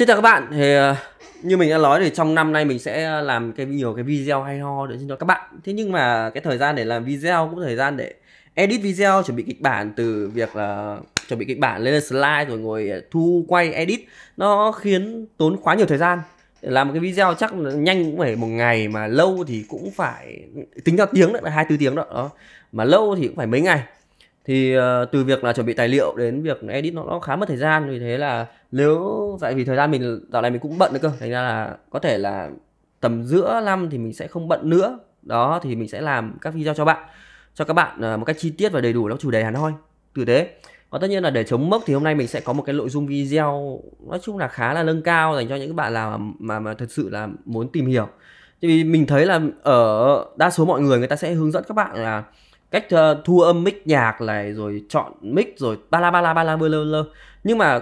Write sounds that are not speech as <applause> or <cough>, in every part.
Xin chào các bạn, thì ờ, như mình đã nói thì trong năm nay mình sẽ ờ, làm cái nhiều cái video hay ho để cho các bạn. Thế nhưng mà cái thời gian để làm video cũng thời gian để edit video, chuẩn bị kịch bản từ việc là chuẩn bị kịch bản lên slide rồi ngồi ờ, thu quay edit nó khiến tốn quá nhiều thời gian. Để làm một cái video chắc nhanh cũng phải một ngày mà lâu thì cũng phải tính theo tiếng đấy là hai tư tiếng đó. đó mà lâu thì cũng phải mấy ngày thì uh, từ việc là chuẩn bị tài liệu đến việc edit nó, nó khá mất thời gian vì thế là nếu tại vì thời gian mình dạo này mình cũng bận nữa cơ thành ra là có thể là tầm giữa năm thì mình sẽ không bận nữa đó thì mình sẽ làm các video cho bạn cho các bạn uh, một cách chi tiết và đầy đủ các chủ đề Hà Nội từ tế và tất nhiên là để chống mốc thì hôm nay mình sẽ có một cái nội dung video nói chung là khá là nâng cao dành cho những bạn nào mà, mà mà thật sự là muốn tìm hiểu thì mình thấy là ở đa số mọi người người ta sẽ hướng dẫn các bạn là cách uh, ờ, thu âm mic nhạc này rồi chọn mic rồi ba la ba la ba la bơ lơ lơ nhưng mà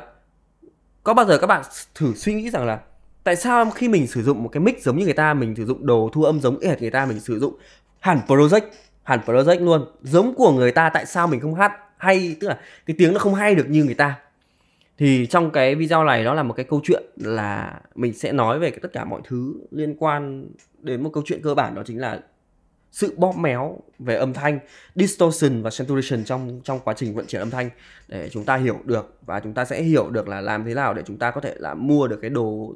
có bao giờ các bạn thử suy nghĩ rằng là tại sao khi mình sử dụng một cái mic giống như người ta mình sử dụng đồ thu âm giống hệt người ta mình sử dụng hẳn project hẳn project luôn giống của người ta tại sao mình không hát hay tức là cái tiếng nó không hay được như người ta thì trong cái video này nó là một cái câu chuyện là mình sẽ nói về tất cả mọi thứ liên quan đến một câu chuyện cơ bản đó chính là sự bóp méo về âm thanh distortion và saturation trong trong quá trình vận chuyển âm thanh để chúng ta hiểu được và chúng ta sẽ hiểu được là làm thế nào để chúng ta có thể là mua được cái đồ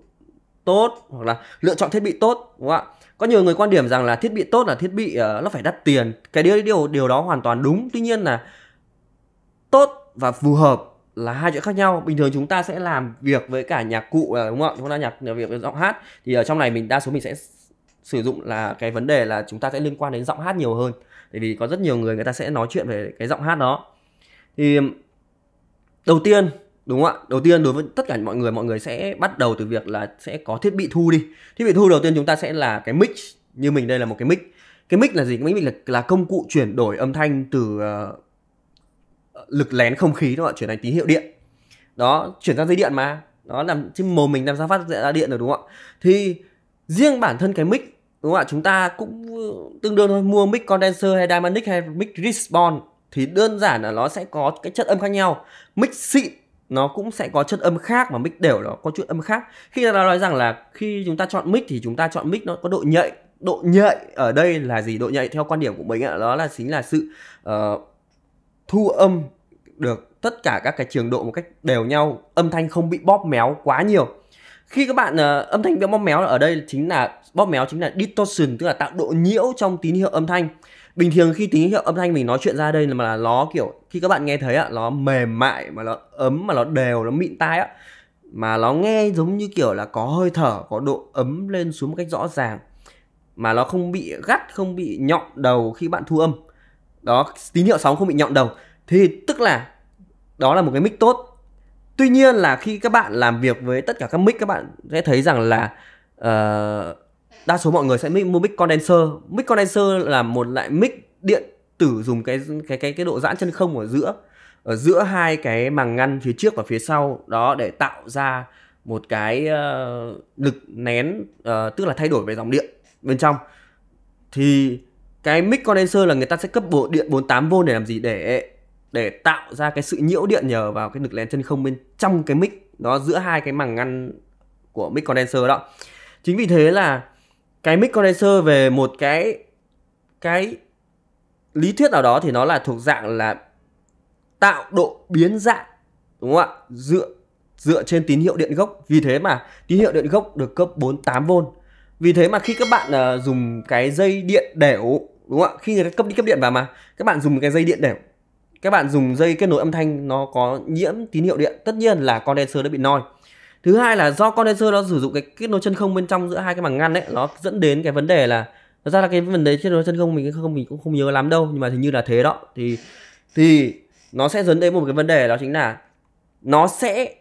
tốt hoặc là lựa chọn thiết bị tốt đúng không ạ có nhiều người quan điểm rằng là thiết bị tốt là thiết bị uh, nó phải đắt tiền cái điều điều điều đó hoàn toàn đúng tuy nhiên là tốt và phù hợp là hai chuyện khác nhau bình thường chúng ta sẽ làm việc với cả nhạc cụ ờ, đúng không ạ chúng ta nhạc việc với giọng hát thì ở trong này mình đa số mình sẽ sử dụng là cái vấn đề là chúng ta sẽ liên quan đến giọng hát nhiều hơn bởi vì có rất nhiều người người ta sẽ nói chuyện về cái giọng hát đó thì đầu tiên đúng không ạ đầu tiên đối với tất cả mọi người mọi người sẽ bắt đầu từ việc là sẽ có thiết bị thu đi thiết bị thu đầu tiên chúng ta sẽ là cái mic như mình đây là một cái mic cái mic là gì cái mic là, là công cụ chuyển đổi âm thanh từ uh, lực lén không khí đúng không ạ chuyển thành tín hiệu điện đó chuyển sang dây điện mà đó làm trên mồm mình làm sao phát ra điện được đúng không ạ thì riêng bản thân cái mic đúng không ạ chúng ta cũng tương đương thôi mua mic condenser hay dynamic hay mic respawn thì đơn giản là nó sẽ có cái chất âm khác nhau mic xịn nó cũng sẽ có chất âm khác mà mic đều nó có chất âm khác khi ta nói rằng là khi chúng ta chọn mic thì chúng ta chọn mic nó có độ nhạy độ nhạy ở đây là gì độ nhạy theo quan điểm của mình ạ đó là chính là sự uh, thu âm được tất cả các cái trường độ một cách đều nhau âm thanh không bị bóp méo quá nhiều khi các bạn uh, âm thanh bị bóp méo ở đây chính là bóp méo chính là distortion tức là tạo độ nhiễu trong tín hiệu âm thanh bình thường khi tín hiệu âm thanh mình nói chuyện ra đây là mà là nó kiểu khi các bạn nghe thấy ạ nó mềm mại mà nó ấm mà nó đều nó mịn tai á mà nó nghe giống như kiểu là có hơi thở có độ ấm lên xuống một cách rõ ràng mà nó không bị gắt không bị nhọn đầu khi bạn thu âm đó tín hiệu sóng không bị nhọn đầu thì tức là đó là một cái mic tốt tuy nhiên là khi các bạn làm việc với tất cả các mic các bạn sẽ thấy rằng là uh, đa số mọi người sẽ mua mic condenser mic condenser là một loại mic điện tử dùng cái cái cái cái độ giãn chân không ở giữa ở giữa hai cái màng ngăn phía trước và phía sau đó để tạo ra một cái uh, lực nén uh, tức là thay đổi về dòng điện bên trong thì cái mic condenser là người ta sẽ cấp bộ điện 48V để làm gì để để tạo ra cái sự nhiễu điện nhờ vào cái lực lén chân không bên trong cái mic đó giữa hai cái màng ngăn của mic condenser đó chính vì thế là cái mic condenser về một cái cái lý thuyết nào đó thì nó là thuộc dạng là tạo độ biến dạng đúng không ạ dựa dựa trên tín hiệu điện gốc vì thế mà tín hiệu điện gốc được cấp 48V vì thế mà khi các bạn uh, dùng cái dây điện đểu đúng không ạ khi người ta cấp đi cấp điện vào mà các bạn dùng cái dây điện đểu các bạn dùng dây kết nối âm thanh nó có nhiễm tín hiệu điện tất nhiên là condenser đã bị noi thứ hai là do condenser nó sử dụng cái kết nối chân không bên trong giữa hai cái màng ngăn đấy nó dẫn đến cái vấn đề là thật ra là cái vấn đề kết nối chân không mình không mình cũng không nhớ lắm đâu nhưng mà hình như là thế đó thì thì nó sẽ dẫn đến một cái vấn đề đó chính là nó sẽ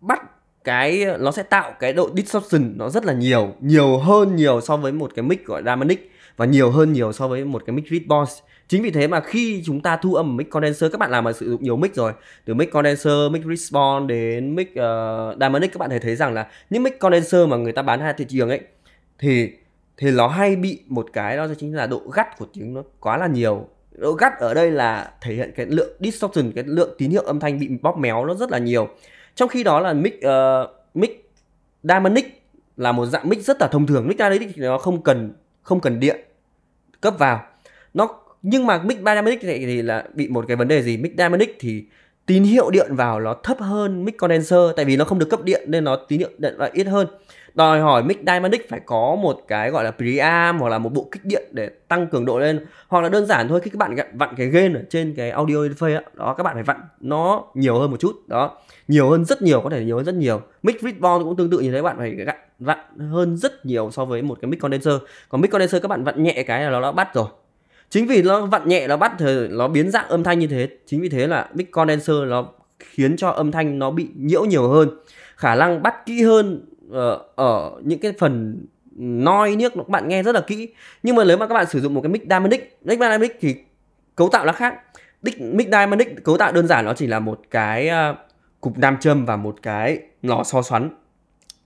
bắt cái nó sẽ tạo cái độ distortion nó rất là nhiều nhiều hơn nhiều so với một cái mic gọi là dynamic và nhiều hơn nhiều so với một cái mic Readbox chính vì thế mà khi chúng ta thu âm mic condenser các bạn làm mà sử dụng nhiều mic rồi từ mic condenser mic respawn đến mic uh, ờ, dynamic các bạn thấy thấy rằng là những mic condenser mà người ta bán ra thị trường ấy thì thì nó hay bị một cái đó chính là độ gắt của tiếng nó quá là nhiều độ gắt ở đây là thể hiện cái lượng distortion cái lượng tín hiệu âm thanh bị bóp méo nó rất là nhiều trong khi đó là mic uh, mic dynamic là một dạng mic rất là thông thường mic dynamic thì nó không cần không cần điện cấp vào nó nhưng mà mic dynamic thì, thì là bị một cái vấn đề gì mic dynamic thì tín hiệu điện vào nó thấp hơn mic condenser tại vì nó không được cấp điện nên nó tín hiệu điện lại ít hơn đòi hỏi mic Dynamic phải có một cái gọi là preamp hoặc là một bộ kích điện để tăng cường độ lên hoặc là đơn giản thôi khi các bạn vặn cái gain ở trên cái audio interface đó, đó các bạn phải vặn nó nhiều hơn một chút đó nhiều hơn rất nhiều có thể nhiều hơn rất nhiều mic readborn cũng tương tự như thế bạn phải vặn hơn rất nhiều so với một cái mic condenser còn mic condenser các bạn vặn nhẹ cái là nó đã bắt rồi chính vì nó vặn nhẹ nó bắt thì nó biến dạng âm thanh như thế chính vì thế là mic condenser nó khiến cho âm thanh nó bị nhiễu nhiều hơn khả năng bắt kỹ hơn Ờ, ở những cái phần noi niếc các bạn nghe rất là kỹ nhưng mà nếu mà các bạn sử dụng một cái mic dynamic mic dynamic thì cấu tạo nó khác mic dynamic cấu tạo đơn giản nó chỉ là một cái ờ, cục nam châm và một cái lò xo xoắn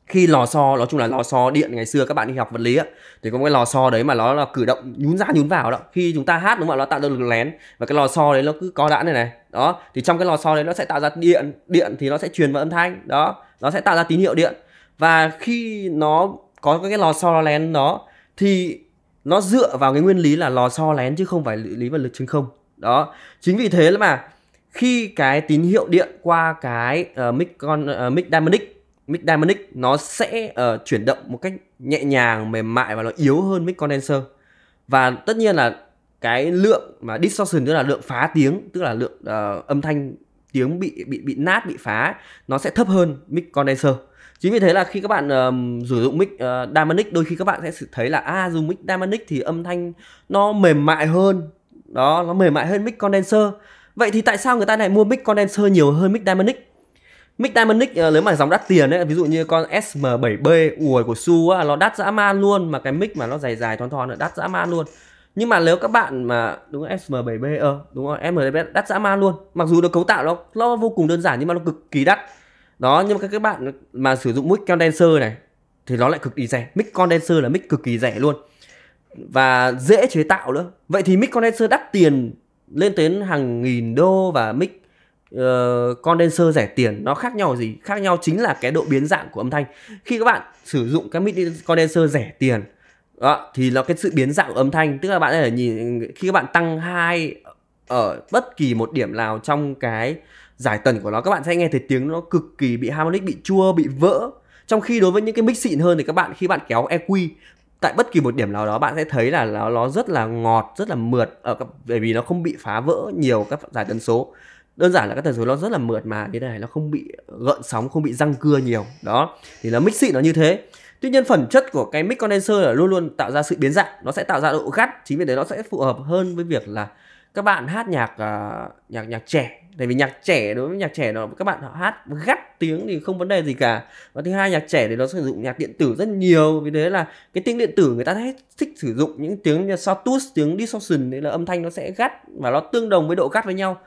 khi lò xo nói chung là lò xo điện ngày xưa các bạn đi học vật lý á thì có một cái lò xo đấy mà nó là cử động nhún ra nhún vào đó khi chúng ta hát đúng không ạ nó tạo ra lực lén và cái lò xo đấy nó cứ co giãn này này đó thì trong cái lò xo đấy nó sẽ tạo ra điện điện thì nó sẽ truyền vào âm thanh đó nó sẽ tạo ra tín hiệu điện và khi nó có cái lò xo lén đó thì nó dựa vào cái nguyên lý là lò xo lén chứ không phải lý vật lực trên không đó chính vì thế mà khi cái tín hiệu điện qua cái uh, mic con uh, mic dynamic mic dynamic nó sẽ uh, chuyển động một cách nhẹ nhàng mềm mại và nó yếu hơn mic condenser và tất nhiên là cái lượng mà distortion tức là lượng phá tiếng tức là lượng uh, âm thanh tiếng bị bị bị nát bị phá nó sẽ thấp hơn mic condenser chính vì thế là khi các bạn uh, sử dụng mic uh, dynamic đôi khi các bạn sẽ thấy là a à, dùng mic dynamic thì âm thanh nó mềm mại hơn đó nó mềm mại hơn mic condenser vậy thì tại sao người ta lại mua mic condenser nhiều hơn mic dynamic mic dynamic uh, nếu mà dòng đắt tiền ấy ví dụ như con SM7B ủi của Su á nó đắt dã man luôn mà cái mic mà nó dài dài thon thon nó đắt dã man luôn nhưng mà nếu các bạn mà đúng rồi, SM7B ờ đúng rồi SM7B đắt dã man luôn mặc dù được cấu tạo nó nó vô cùng đơn giản nhưng mà nó cực kỳ đắt đó nhưng mà các bạn mà sử dụng mic condenser này thì nó lại cực kỳ rẻ mic condenser là mic cực kỳ rẻ luôn và dễ chế tạo nữa vậy thì mic condenser đắt tiền lên đến hàng nghìn đô và mic uh, ờ, condenser rẻ tiền nó khác nhau gì khác nhau chính là cái độ biến dạng của âm thanh khi các bạn sử dụng cái mic condenser rẻ tiền đó, thì nó cái sự biến dạng của âm thanh tức là bạn có thể nhìn khi các bạn tăng hai ở bất kỳ một điểm nào trong cái giải tần của nó các bạn sẽ nghe thấy tiếng nó cực kỳ bị harmonic bị chua bị vỡ trong khi đối với những cái mix xịn hơn thì các bạn khi bạn kéo EQ tại bất kỳ một điểm nào đó bạn sẽ thấy là nó nó rất là ngọt rất là mượt ở ờ, các, bởi vì nó không bị phá vỡ nhiều các giải tần số đơn giản là các tần số nó rất là mượt mà như này nó không bị gợn sóng không bị răng cưa nhiều đó thì nó mix xịn nó như thế tuy nhiên phẩm chất của cái mic condenser là luôn luôn tạo ra sự biến dạng nó sẽ tạo ra độ gắt chính vì thế nó sẽ phù hợp hơn với việc là các bạn hát nhạc uh, nhạc nhạc trẻ tại vì nhạc trẻ đối với nhạc trẻ nó các bạn họ hát gắt tiếng thì không vấn đề gì cả và thứ hai nhạc trẻ thì nó sử dụng nhạc điện tử rất nhiều vì thế là cái tiếng điện tử người ta hết thích sử dụng những tiếng như sawtooth tiếng distortion đấy là âm thanh nó sẽ gắt và nó tương đồng với độ gắt với nhau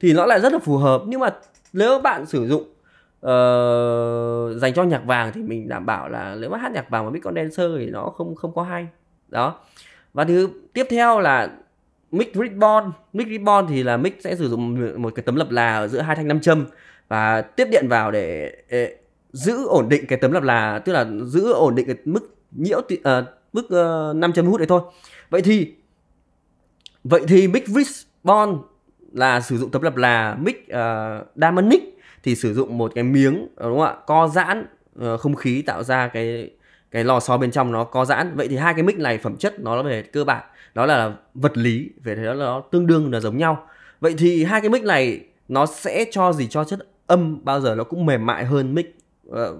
thì nó lại rất là phù hợp nhưng mà nếu bạn sử dụng uh, dành cho nhạc vàng thì mình đảm bảo là nếu mà hát nhạc vàng mà biết con dancer thì nó không không có hay đó và thứ tiếp theo là mic ribbon mic ribbon thì là mic sẽ sử dụng một cái tấm lập là ở giữa hai thanh nam châm và tiếp điện vào để, để giữ ổn định cái tấm lập là tức là giữ ổn định cái mức nhiễu uh, mức uh, ờ, 5 châm hút đấy thôi vậy thì vậy thì mic ribbon là sử dụng tấm lập là mic uh, ờ, diamonic thì sử dụng một cái miếng đúng không ạ co giãn uh, không khí tạo ra cái cái lò xo bên trong nó co giãn vậy thì hai cái mic này phẩm chất nó về cơ bản đó là vật lý về thế đó là nó tương đương là giống nhau vậy thì hai cái mic này nó sẽ cho gì cho chất âm bao giờ nó cũng mềm mại hơn mic uh, uh,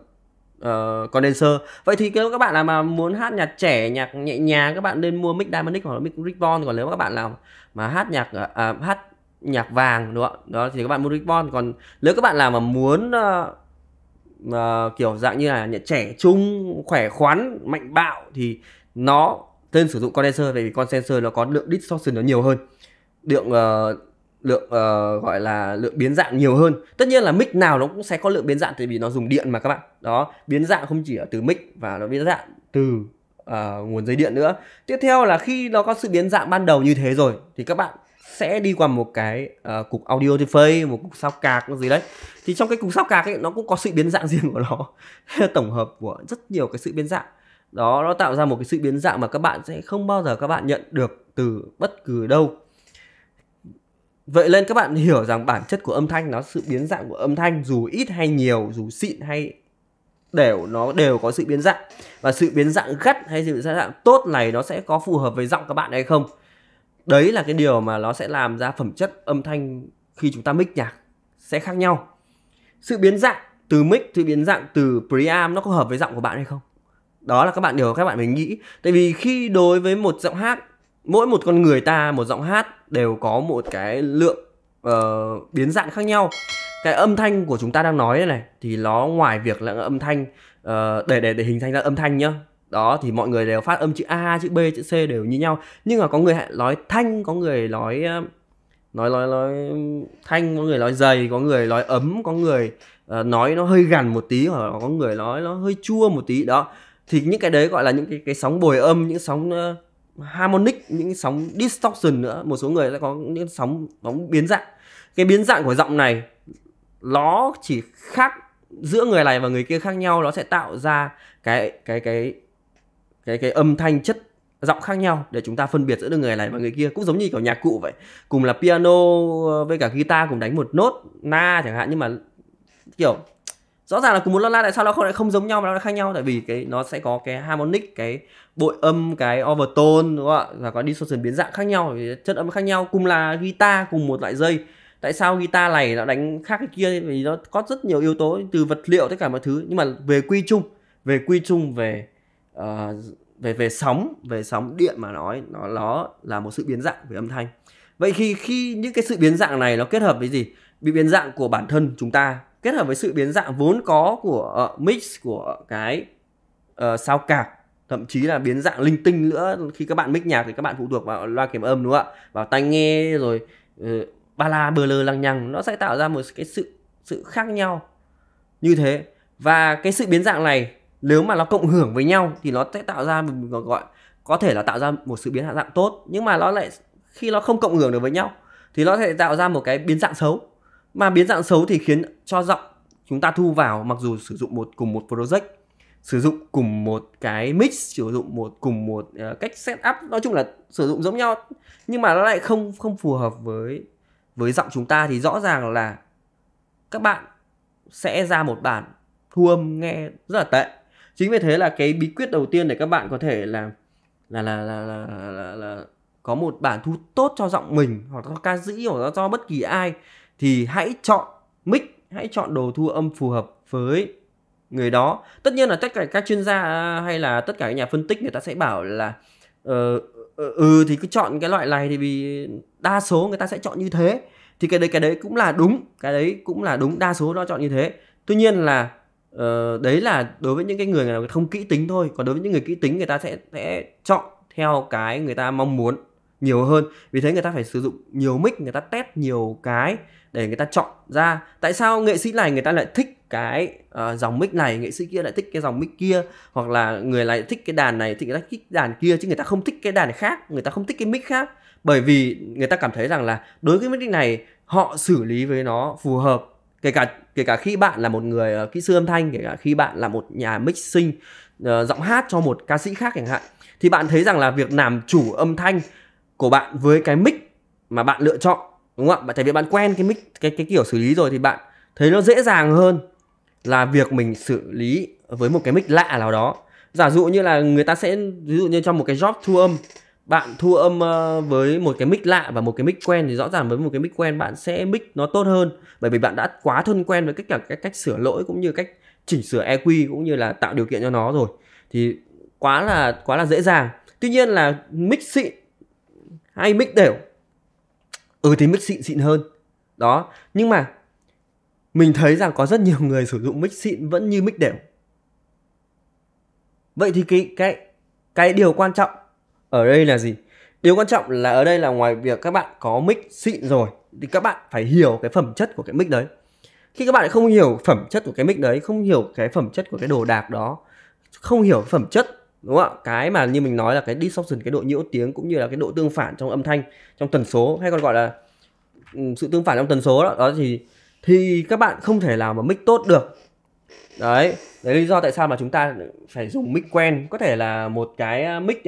condenser vậy thì nếu các bạn là mà muốn hát nhạc trẻ nhạc nhẹ nhàng các bạn nên mua mic dynamic hoặc là mic ribbon còn nếu các bạn nào mà hát nhạc uh, hát nhạc vàng đúng không đó thì các bạn mua ribbon còn nếu các bạn nào mà muốn uh, uh, kiểu dạng như là nhạc trẻ trung khỏe khoắn mạnh bạo thì nó tên sử dụng condenser bởi vì condenser nó có lượng distortion nó nhiều hơn lượng uh, lượng uh, gọi là lượng biến dạng nhiều hơn tất nhiên là mic nào nó cũng sẽ có lượng biến dạng tại vì nó dùng điện mà các bạn đó biến dạng không chỉ ở từ mic và nó biến dạng từ uh, nguồn dây điện nữa tiếp theo là khi nó có sự biến dạng ban đầu như thế rồi thì các bạn sẽ đi qua một cái uh, cục audio interface một cục sao cạc gì đấy thì trong cái cục sao cạc ấy nó cũng có sự biến dạng <laughs> riêng của nó tổng hợp của rất nhiều cái sự biến dạng đó nó tạo ra một cái sự biến dạng mà các bạn sẽ không bao giờ các bạn nhận được từ bất cứ đâu vậy nên các bạn hiểu rằng bản chất của âm thanh nó sự biến dạng của âm thanh dù ít hay nhiều dù xịn hay đều nó đều có sự biến dạng và sự biến dạng gắt hay sự biến dạng tốt này nó sẽ có phù hợp với giọng các bạn hay không đấy là cái điều mà nó sẽ làm ra phẩm chất âm thanh khi chúng ta mix nhạc sẽ khác nhau sự biến dạng từ mic sự biến dạng từ preamp nó có hợp với giọng của bạn hay không đó là các bạn điều các bạn phải nghĩ tại vì khi đối với một giọng hát mỗi một con người ta một giọng hát đều có một cái lượng uh, biến dạng khác nhau cái âm thanh của chúng ta đang nói này, thì nó ngoài việc là âm thanh uh, để để để hình thành ra âm thanh nhá đó thì mọi người đều phát âm chữ a chữ b chữ c đều như nhau nhưng mà có người nói thanh có người nói ờ, nói nói nói thanh có người nói dày có người nói ấm có người uh, nói nó hơi gằn một tí hoặc có người nói nó hơi chua một tí đó thì những cái đấy gọi là những cái cái sóng bồi âm những sóng uh, harmonic những sóng distortion nữa một số người sẽ có những sóng sóng biến dạng cái biến dạng của giọng này nó chỉ khác giữa người này và người kia khác nhau nó sẽ tạo ra cái cái cái cái cái âm thanh chất giọng khác nhau để chúng ta phân biệt giữa người này và người kia cũng giống như kiểu nhạc cụ vậy cùng là piano ờ, với cả guitar cùng đánh một nốt na chẳng hạn nhưng mà kiểu rõ ràng là cùng một lon light tại sao nó không lại không giống nhau mà nó lại khác nhau tại vì cái nó sẽ có cái harmonic cái bội âm cái overtone đúng không ạ và có distortion biến dạng khác nhau chất âm khác nhau cùng là guitar cùng một loại dây tại sao guitar này nó đánh khác cái kia vì nó có rất nhiều yếu tố từ vật liệu tất cả mọi thứ nhưng mà về quy chung về quy chung về uh, về về sóng về sóng điện mà nói nó nó là một sự biến dạng về âm thanh vậy khi khi những cái sự biến dạng này nó kết hợp với gì bị biến dạng của bản thân chúng ta kết hợp với sự biến dạng vốn có của uh, mix của cái uh, sao cạc thậm chí là biến dạng linh tinh nữa khi các bạn mix nhạc thì các bạn phụ thuộc vào loa kiểm âm đúng không ạ vào tai nghe rồi uh, ba la bờ lơ lăng nhằng nó sẽ tạo ra một cái sự sự khác nhau như thế và cái sự biến dạng này nếu mà nó cộng hưởng với nhau thì nó sẽ tạo ra một gọi có thể là tạo ra một sự biến dạng tốt nhưng mà nó lại khi nó không cộng hưởng được với nhau thì nó sẽ tạo ra một cái biến dạng xấu mà biến dạng xấu thì khiến cho giọng chúng ta thu vào mặc dù sử dụng một cùng một project, sử dụng cùng một cái mix, sử dụng một cùng một uh, cách set up, nói chung là sử dụng giống nhau nhưng mà nó lại không không phù hợp với với giọng chúng ta thì rõ ràng là các bạn sẽ ra một bản thu âm nghe rất là tệ. Chính vì thế là cái bí quyết đầu tiên để các bạn có thể là là là là là, là, là, là có một bản thu tốt cho giọng mình hoặc cho ca sĩ hoặc cho bất kỳ ai thì hãy chọn mic hãy chọn đồ thu âm phù hợp với người đó tất nhiên là tất cả các chuyên gia hay là tất cả các nhà phân tích người ta sẽ bảo là ờ, ờ, ừ, thì cứ chọn cái loại này thì vì đa số người ta sẽ chọn như thế thì cái đấy cái đấy cũng là đúng cái đấy cũng là đúng đa số nó chọn như thế tuy nhiên là uh, đấy là đối với những cái người nào không kỹ tính thôi còn đối với những người kỹ tính người ta sẽ sẽ chọn theo cái người ta mong muốn nhiều hơn vì thế người ta phải sử dụng nhiều mic người ta test nhiều cái để người ta chọn ra tại sao nghệ sĩ này người ta lại thích cái uh, dòng mic này nghệ sĩ kia lại thích cái dòng mic kia hoặc là người lại thích cái đàn này thì người ta thích đàn kia chứ người ta không thích cái đàn khác người ta không thích cái mic khác bởi vì người ta cảm thấy rằng là đối với mic này họ xử lý với nó phù hợp kể cả kể cả khi bạn là một người uh, kỹ sư âm thanh kể cả khi bạn là một nhà mixing uh, ờ, giọng hát cho một ca sĩ khác chẳng hạn thì bạn thấy rằng là việc làm chủ âm thanh của bạn với cái mic mà bạn lựa chọn đúng không ạ? Tại vì bạn quen cái mic cái cái kiểu xử lý rồi thì bạn thấy nó dễ dàng hơn là việc mình xử lý với một cái mic lạ nào đó. Giả dụ như là người ta sẽ ví dụ như trong một cái job thu âm bạn thu âm ờ, với một cái mic lạ và một cái mic quen thì rõ ràng với một cái mic quen bạn sẽ mic nó tốt hơn bởi vì bạn đã quá thân quen với tất cả các cách sửa lỗi cũng như cách chỉnh sửa EQ cũng như là tạo điều kiện cho nó rồi thì quá là quá là dễ dàng tuy nhiên là mic xịn hay mic đều ừ thì mic xịn xịn hơn đó nhưng mà mình thấy rằng có rất nhiều <laughs> người sử dụng mic xịn vẫn như mic đều vậy thì cái cái cái điều quan trọng ở đây là gì điều quan trọng là ở đây là ngoài việc các bạn có mic xịn rồi thì các bạn phải hiểu cái phẩm chất của cái mic đấy khi các bạn không hiểu phẩm chất của cái mic đấy không hiểu cái phẩm chất của cái đồ đạc đó không hiểu phẩm chất đúng không ạ cái mà như mình nói là cái distortion cái độ nhiễu tiếng cũng như là cái độ tương phản trong âm thanh trong tần số hay còn gọi là ừ, sự tương phản trong tần số đó, đó thì thì các bạn không thể làm mà mic tốt được đấy đấy lý do tại sao mà chúng ta phải dùng mic quen có thể là một cái mic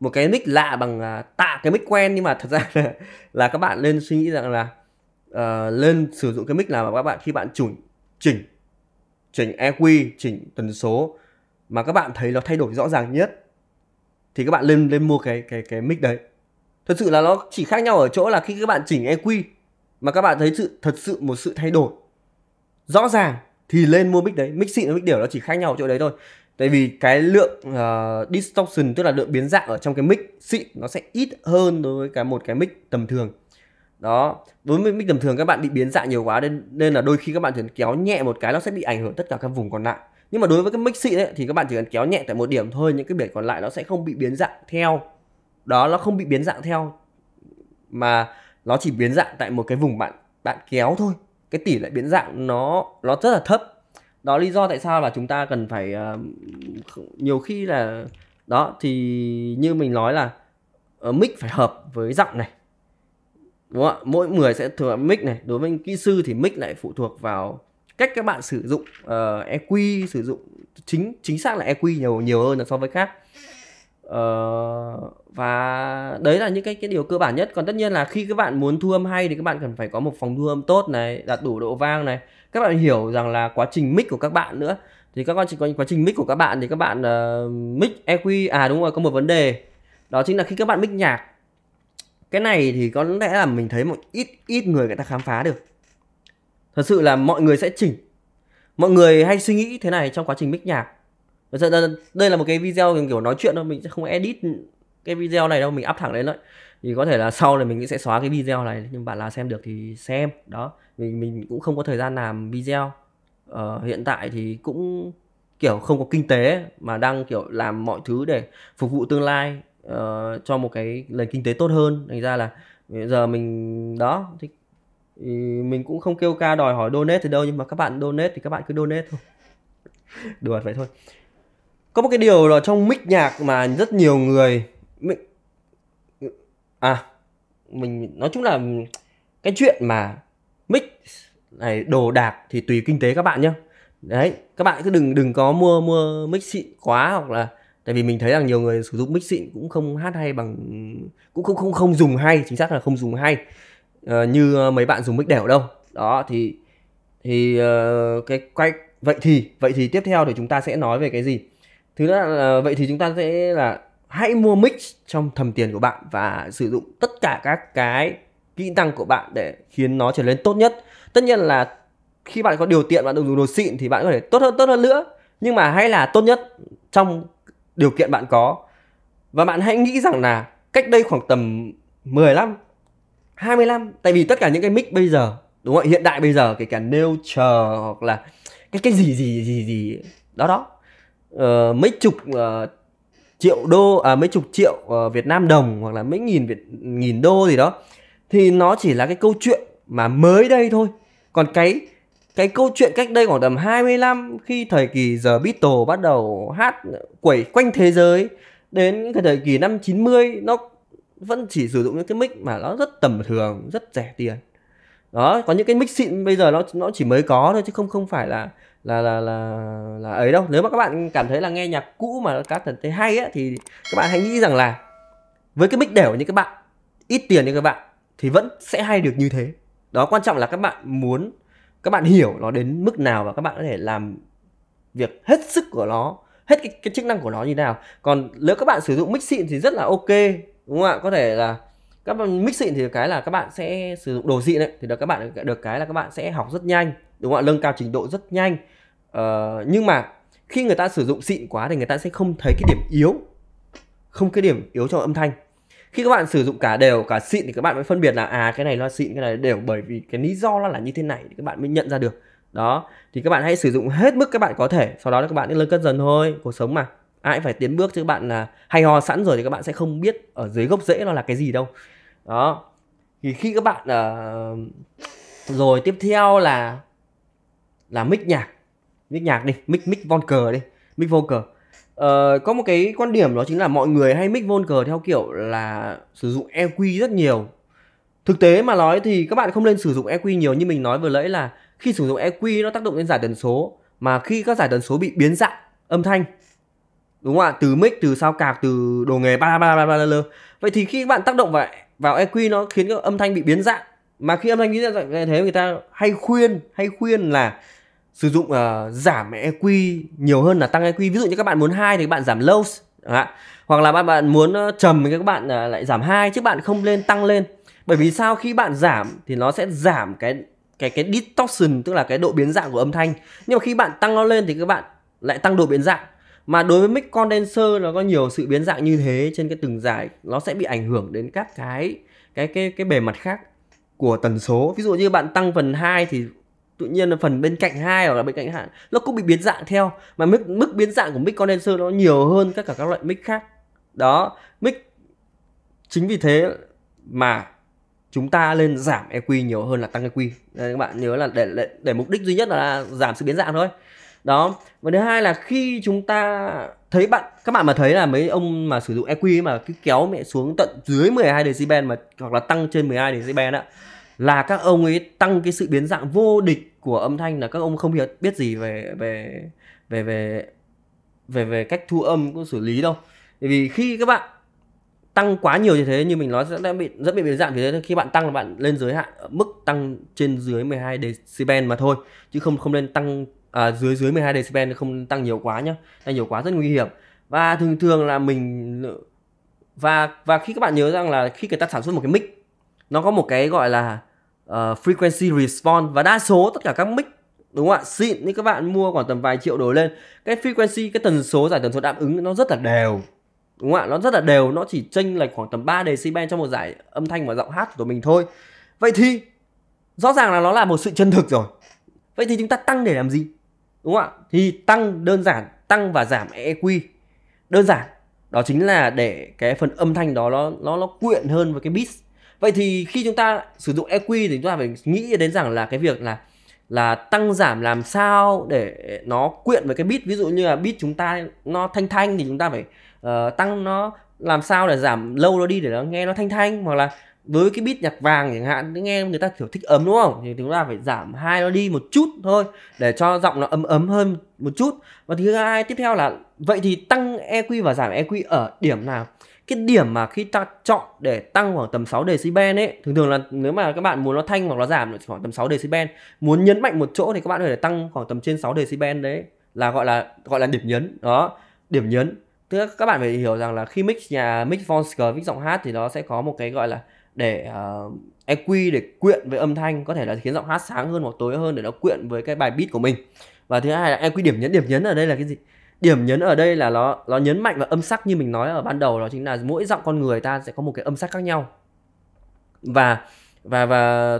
một cái mic lạ bằng à, tạ cái mic quen nhưng mà thật ra là, là các bạn nên suy nghĩ rằng là uh, lên sử dụng cái mic nào mà các bạn khi bạn chỉnh chỉnh chỉnh EQ chỉnh tần số mà các bạn thấy nó thay đổi rõ ràng nhất thì các bạn lên lên mua cái cái cái mic đấy thật sự là nó chỉ khác nhau ở chỗ là khi các bạn chỉnh EQ mà các bạn thấy sự thật sự một sự thay đổi rõ ràng thì lên mua mic đấy mic xịn và mic điểu nó chỉ khác nhau ở chỗ đấy thôi tại vì cái lượng uh, distortion tức là lượng biến dạng ở trong cái mic xịn nó sẽ ít hơn đối với cái một cái mic tầm thường đó đối với mic tầm thường các bạn bị biến dạng nhiều quá nên nên là đôi khi các bạn chỉ kéo nhẹ một cái nó sẽ bị ảnh hưởng tất cả các vùng còn lại nhưng mà đối với cái mic xịn ấy, thì các bạn chỉ cần kéo nhẹ tại một điểm thôi những cái biển còn lại nó sẽ không bị biến dạng theo đó nó không bị biến dạng theo mà nó chỉ biến dạng tại một cái vùng bạn bạn kéo thôi cái tỷ lệ biến dạng nó nó rất là thấp đó lý do tại sao là chúng ta cần phải uh, nhiều khi là đó thì như mình nói là uh, mic phải hợp với giọng này đúng không ạ mỗi người sẽ thừa mic này đối với kỹ sư thì mic lại phụ thuộc vào cách các bạn sử dụng uh, ờ, EQ sử dụng chính chính xác là EQ nhiều nhiều hơn là so với khác uh, và đấy là những cái cái điều cơ bản nhất còn tất nhiên là khi các bạn muốn thu âm hay thì các bạn cần phải có một phòng thu âm tốt này đạt đủ độ vang này các bạn hiểu rằng là quá trình mic của các bạn nữa thì các con quá trình mic của các bạn thì các bạn uh, mic EQ à đúng rồi có một vấn đề đó chính là khi các bạn mic nhạc cái này thì có lẽ là mình thấy một ít ít người người ta khám phá được thật sự là mọi người sẽ chỉnh mọi người hay suy nghĩ thế này trong quá trình mix nhạc đây là một cái video kiểu nói chuyện thôi mình sẽ không edit cái video này đâu mình up thẳng lên đấy thì có thể là sau này mình sẽ xóa cái video này nhưng bạn nào xem được thì xem đó mình mình cũng không có thời gian làm video ờ, hiện tại thì cũng kiểu không có kinh tế mà đang kiểu làm mọi thứ để phục vụ tương lai uh, cho một cái nền kinh tế tốt hơn thành ra là bây giờ mình đó thì thì mình cũng không kêu ca đòi hỏi donate thì đâu nhưng mà các bạn donate thì các bạn cứ donate thôi đùa vậy thôi có một cái điều là trong mic nhạc mà rất nhiều người mình à mình nói chung là cái chuyện mà mic này đồ đạc thì tùy kinh tế các bạn nhé đấy các bạn cứ đừng đừng có mua mua mic xịn quá hoặc là tại vì mình thấy rằng nhiều người sử dụng mic xịn cũng không hát hay bằng cũng không không không dùng hay chính xác là không dùng hay Ờ, như ờ, mấy bạn dùng mic đẻo đâu đó thì thì uh, cái quay vậy thì vậy thì tiếp theo thì chúng ta sẽ nói về cái gì thứ nhất là vậy thì chúng ta sẽ là hãy mua mic trong thầm tiền của bạn và sử dụng tất cả các cái kỹ năng của bạn để khiến nó trở nên tốt nhất tất nhiên là khi bạn có điều kiện bạn dùng đồ xịn thì bạn có thể tốt hơn tốt hơn nữa nhưng mà hay là tốt nhất trong điều kiện bạn có và bạn hãy nghĩ rằng là cách đây khoảng tầm năm 25 tại vì tất cả những cái mic bây giờ đúng không hiện đại bây giờ kể cả Nature hoặc là cái cái gì gì gì gì đó đó uh, mấy chục uh, triệu đô à mấy chục triệu uh, Việt Nam đồng hoặc là mấy nghìn Việt, nghìn đô gì đó thì nó chỉ là cái câu chuyện mà mới đây thôi còn cái cái câu chuyện cách đây khoảng tầm 20 năm khi thời kỳ giờ Beatles bắt đầu hát quẩy quanh thế giới đến cái thời kỳ năm 90 nó vẫn chỉ sử dụng những cái mic mà nó rất tầm thường rất rẻ tiền đó có những cái mic xịn bây giờ nó nó chỉ mới có thôi chứ không không phải là là là là là ấy đâu nếu mà các bạn cảm thấy là nghe nhạc cũ mà các thần thấy hay ấy, thì các bạn hãy nghĩ rằng là với cái mic đẻo như các bạn ít tiền như các bạn thì vẫn sẽ hay được như thế đó quan trọng là các bạn muốn các bạn hiểu nó đến mức nào và các bạn có thể làm việc hết sức của nó hết cái, cái chức năng của nó như nào còn nếu các bạn sử dụng mic xịn thì rất là ok đúng không ạ có thể là các bạn mix xịn thì cái là các bạn sẽ sử dụng đồ xịn đấy thì được các bạn được cái là các bạn sẽ học rất nhanh đúng không ạ nâng cao trình độ rất nhanh ờ, nhưng mà khi người ta sử dụng xịn quá thì người ta sẽ không thấy cái điểm yếu không cái điểm yếu trong âm thanh khi các bạn sử dụng cả đều cả xịn thì các bạn mới phân biệt là à cái này nó xịn cái này đều bởi vì cái lý do nó là như thế này thì các bạn mới nhận ra được đó thì các bạn hãy sử dụng hết mức các bạn có thể sau đó các bạn nâng cất dần thôi cuộc sống mà ai phải tiến bước chứ các bạn là hay ho sẵn rồi thì các bạn sẽ không biết ở dưới gốc rễ nó là cái gì đâu đó thì khi các bạn uh, rồi tiếp theo là là mic nhạc mic nhạc đi mic mic vocal đi mic vocal Uh, ờ, có một cái quan điểm đó chính là mọi người hay mic vocal theo kiểu là sử dụng EQ rất nhiều thực tế mà nói thì các bạn không nên sử dụng EQ nhiều như mình nói vừa nãy là khi sử dụng EQ nó tác động đến giải tần số mà khi các giải tần số bị biến dạng âm thanh đúng không ạ từ mic từ sao cạc từ đồ nghề ba ba ba ba lơ vậy thì khi bạn tác động vào vào e EQ nó khiến cái âm thanh bị biến dạng mà khi âm thanh biến dạng như thế người ta hay khuyên hay khuyên là sử dụng uh, giảm EQ nhiều hơn là tăng EQ ví dụ như các bạn muốn hai thì các bạn giảm low à, hoặc là bạn bạn muốn ờ, trầm thì các bạn uh, lại giảm hai chứ bạn không lên tăng lên bởi vì sao khi bạn giảm thì nó sẽ giảm cái cái cái distortion tức là cái độ biến dạng của âm thanh nhưng mà khi bạn tăng nó lên thì các bạn lại tăng độ biến dạng mà đối với mic condenser nó có nhiều sự biến dạng như thế trên cái từng giải nó sẽ bị ảnh hưởng đến các cái cái cái cái bề mặt khác của tần số ví dụ như bạn tăng phần 2 thì tự nhiên là phần bên cạnh hai hoặc là bên cạnh hạn nó cũng bị biến dạng theo mà mức mức biến dạng của mic condenser nó nhiều hơn tất cả các loại mic khác đó mic chính vì thế mà chúng ta lên giảm EQ nhiều hơn là tăng EQ Đây, các bạn nhớ là để, để để mục đích duy nhất là giảm sự biến dạng thôi đó và thứ hai là khi chúng ta thấy bạn các bạn mà thấy là mấy ông mà sử dụng EQ mà cứ kéo mẹ xuống tận dưới 12 decibel mà hoặc là tăng trên 12 decibel á là các ông ấy tăng cái sự biến dạng vô địch của âm thanh là các ông không hiểu biết gì về về về về về về cách thu âm cũng xử lý đâu. Bởi vì khi các bạn tăng quá nhiều như thế như mình nói sẽ bị rất bị biến dạng vì thế khi bạn tăng là bạn lên giới hạn mức tăng trên dưới 12 decibel mà thôi chứ không không nên tăng à, dưới dưới 12 decibel không tăng nhiều quá nhá tăng nhiều quá rất nguy hiểm và thường thường là mình và và khi các bạn nhớ rằng là khi người ta sản xuất một cái mic nó có một cái gọi là uh, frequency response và đa số tất cả các mic đúng không ạ xịn như các bạn mua khoảng tầm vài triệu đổ lên cái frequency cái tần số giải tần số đáp ứng nó rất là đều đúng không ạ nó rất là đều nó chỉ chênh lệch khoảng tầm 3 decibel trong một giải âm thanh và giọng hát của mình thôi vậy thì rõ ràng là nó là một sự chân thực rồi vậy thì chúng ta tăng để làm gì đúng không ạ thì tăng đơn giản tăng và giảm EQ đơn giản đó chính là để cái phần âm thanh đó nó nó nó quyện hơn với cái beat vậy thì khi chúng ta sử dụng EQ thì chúng ta phải nghĩ đến rằng là cái việc là là tăng giảm làm sao để nó quyện với cái beat ví dụ như là beat chúng ta nó thanh thanh thì chúng ta phải uh, tăng nó làm sao để giảm lâu nó đi để nó nghe nó thanh thanh hoặc là với cái beat nhạc vàng chẳng hạn nghe người ta kiểu thích ấm đúng không thì chúng ta phải giảm hai nó đi một chút thôi để cho giọng nó ấm ấm hơn một chút và thứ hai tiếp theo là vậy thì tăng EQ và giảm EQ ở điểm nào cái điểm mà khi ta chọn để tăng khoảng tầm 6 decibel ấy thường thường là nếu mà các bạn muốn nó thanh hoặc nó giảm thì khoảng tầm 6 decibel muốn nhấn mạnh một chỗ thì các bạn phải tăng khoảng tầm trên 6 decibel đấy là gọi là gọi là điểm nhấn đó điểm nhấn tức là các bạn phải hiểu rằng là khi mix nhà mix voice mix giọng hát thì nó sẽ có một cái gọi là để uh, ờ, EQ để quyện với âm thanh có thể là khiến giọng hát sáng hơn hoặc tối hơn để nó quyện với cái bài beat của mình và thứ hai là EQ điểm nhấn điểm nhấn ở đây là cái gì điểm nhấn ở đây là nó nó nhấn mạnh vào âm sắc như mình nói ở ban đầu đó chính là mỗi giọng con người ta sẽ có một cái âm sắc khác nhau và và và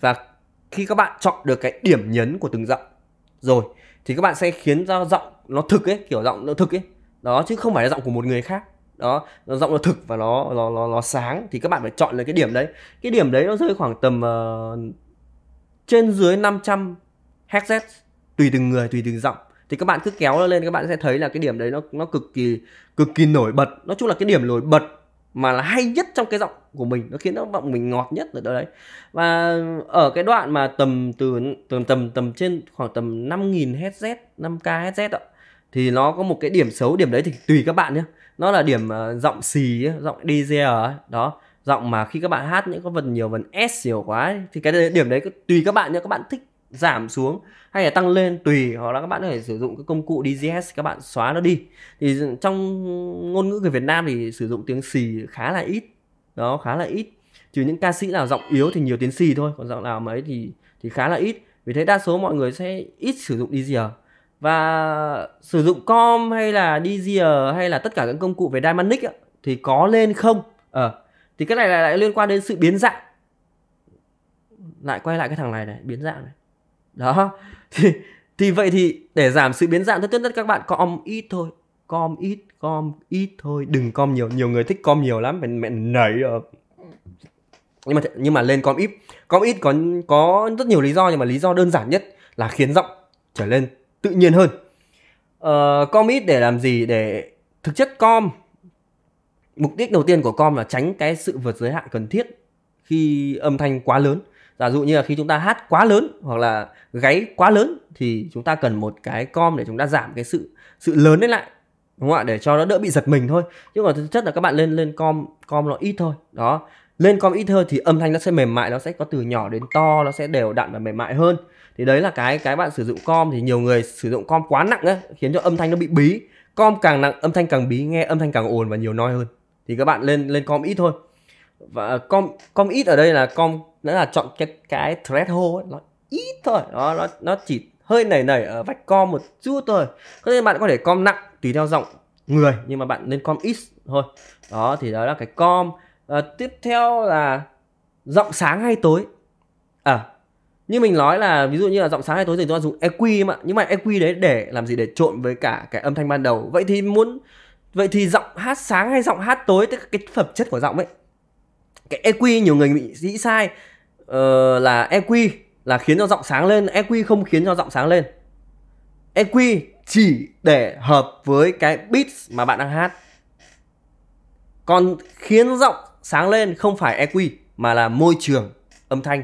và khi các bạn chọn được cái điểm nhấn của từng giọng rồi thì các bạn sẽ khiến cho giọng nó thực ấy kiểu giọng nó thực ấy đó chứ không phải là giọng của một người khác đó nó rộng nó thực và nó nó nó, nó sáng thì các bạn phải chọn lấy cái điểm đấy cái điểm đấy nó rơi khoảng tầm uh, trên dưới 500 Hz tùy từng người tùy từng giọng thì các bạn cứ kéo nó lên các bạn sẽ thấy là cái điểm đấy nó nó cực kỳ cực kỳ nổi bật nói chung là cái điểm nổi bật mà là hay nhất trong cái giọng của mình nó khiến nó giọng mình ngọt nhất ở đó đấy và ở cái đoạn mà tầm từ tầm tầm tầm trên khoảng tầm 5.000 Hz 5k Hz ạ thì nó có một cái điểm xấu điểm đấy thì tùy các bạn nhé nó là điểm uh, giọng xì ấy, giọng dj ấy, đó giọng mà khi các bạn hát những cái vần nhiều vần s nhiều quá ấy, thì cái điểm đấy tùy các bạn nhé các bạn thích giảm xuống hay là tăng lên tùy hoặc là các bạn có thể sử dụng cái công cụ DGS các bạn xóa nó đi thì trong ngôn ngữ người Việt Nam thì sử dụng tiếng xì khá là ít đó khá là ít trừ những ca sĩ nào giọng yếu thì nhiều tiếng xì thôi còn giọng nào mấy thì thì khá là ít vì thế đa số mọi người sẽ ít sử dụng DGS và sử dụng com hay là DZR hay là tất cả những công cụ về diamondic ấy, thì có lên không ờ thì cái này lại, lại liên quan đến sự biến dạng lại quay lại cái thằng này này biến dạng này đó <laughs> thì thì vậy thì để giảm sự biến dạng tốt nhất các bạn com ít thôi com ít com ít thôi đừng com nhiều nhiều người thích com nhiều lắm mẹ mẹ nảy nhưng mà nhưng mà lên com ít com ít có có rất nhiều lý do nhưng mà lý do đơn giản nhất là khiến giọng trở lên tự nhiên hơn uh, ờ, commit để làm gì để thực chất com mục đích đầu tiên của com là tránh cái sự vượt giới hạn cần thiết khi âm thanh quá lớn giả dụ như là khi chúng ta hát quá lớn hoặc là gáy quá lớn thì chúng ta cần một cái com để chúng ta giảm cái sự sự lớn lên lại đúng không ạ để cho nó đỡ bị giật mình thôi nhưng mà thực chất là các bạn lên lên com com nó ít thôi đó lên com ít hơn thì âm thanh nó sẽ mềm mại nó sẽ có từ nhỏ đến to nó sẽ đều đặn và mềm mại hơn thì đấy là cái cái bạn sử dụng com thì nhiều người sử dụng com quá nặng ấy, khiến cho âm thanh nó bị bí com càng nặng âm thanh càng bí nghe âm thanh càng ồn và nhiều noi hơn thì các bạn lên lên com ít thôi và com com ít ở đây là com nó là chọn cái cái threshold nó ít thôi đó nó nó chỉ hơi nảy nảy ở vạch com một chút thôi có nên bạn có thể com nặng tùy theo giọng người nhưng mà bạn nên com ít thôi đó thì đó là cái com à, tiếp theo là giọng sáng hay tối à như mình nói là ví dụ như là giọng sáng hay tối thì chúng ta dùng EQ mà nhưng mà EQ đấy để làm gì để trộn với cả cái âm thanh ban đầu vậy thì muốn vậy thì giọng hát sáng hay giọng hát tối tức cái phẩm chất của giọng ấy cái EQ nhiều người bị nghĩ sai uh, là EQ là khiến cho giọng sáng lên EQ không khiến cho giọng sáng lên EQ chỉ để hợp với cái beat mà bạn đang hát còn khiến giọng sáng lên không phải EQ mà là môi trường âm thanh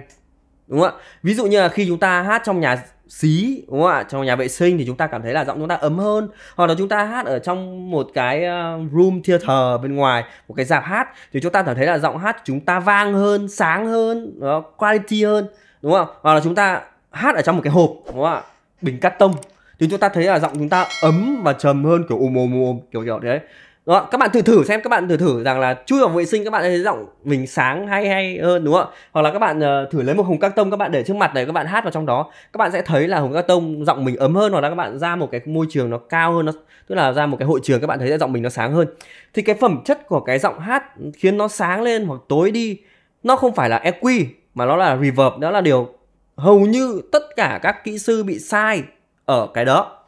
đúng không ạ ví dụ như là khi chúng ta hát trong nhà xí đúng không ạ trong nhà vệ sinh thì chúng ta cảm thấy là giọng chúng ta ấm hơn hoặc là chúng ta hát ở trong một cái ờ, room theater bên ngoài một cái dạp hát thì chúng ta cảm thấy là giọng hát chúng ta vang hơn sáng hơn đó, quality hơn đúng không hoặc là chúng ta hát ở trong một cái hộp đúng không ạ bình cắt tông thì chúng ta thấy là giọng chúng ta ấm và trầm hơn kiểu ồm ồm ồm kiểu kiểu thế đó các bạn thử thử xem các bạn thử thử rằng là chui vào vệ sinh các bạn thấy giọng mình sáng hay hay hơn đúng không hoặc là các bạn uh, thử lấy một hùng các tông các bạn để trước mặt này các bạn hát vào trong đó các bạn sẽ thấy là hùng các tông giọng mình ấm hơn hoặc là các bạn ra một cái môi trường nó cao hơn nó tức là ra một cái hội trường các bạn thấy giọng mình nó sáng hơn thì cái phẩm chất của cái giọng hát khiến nó sáng lên hoặc tối đi nó không phải là EQ mà nó là reverb đó là điều hầu như tất cả các kỹ sư bị sai ở cái đó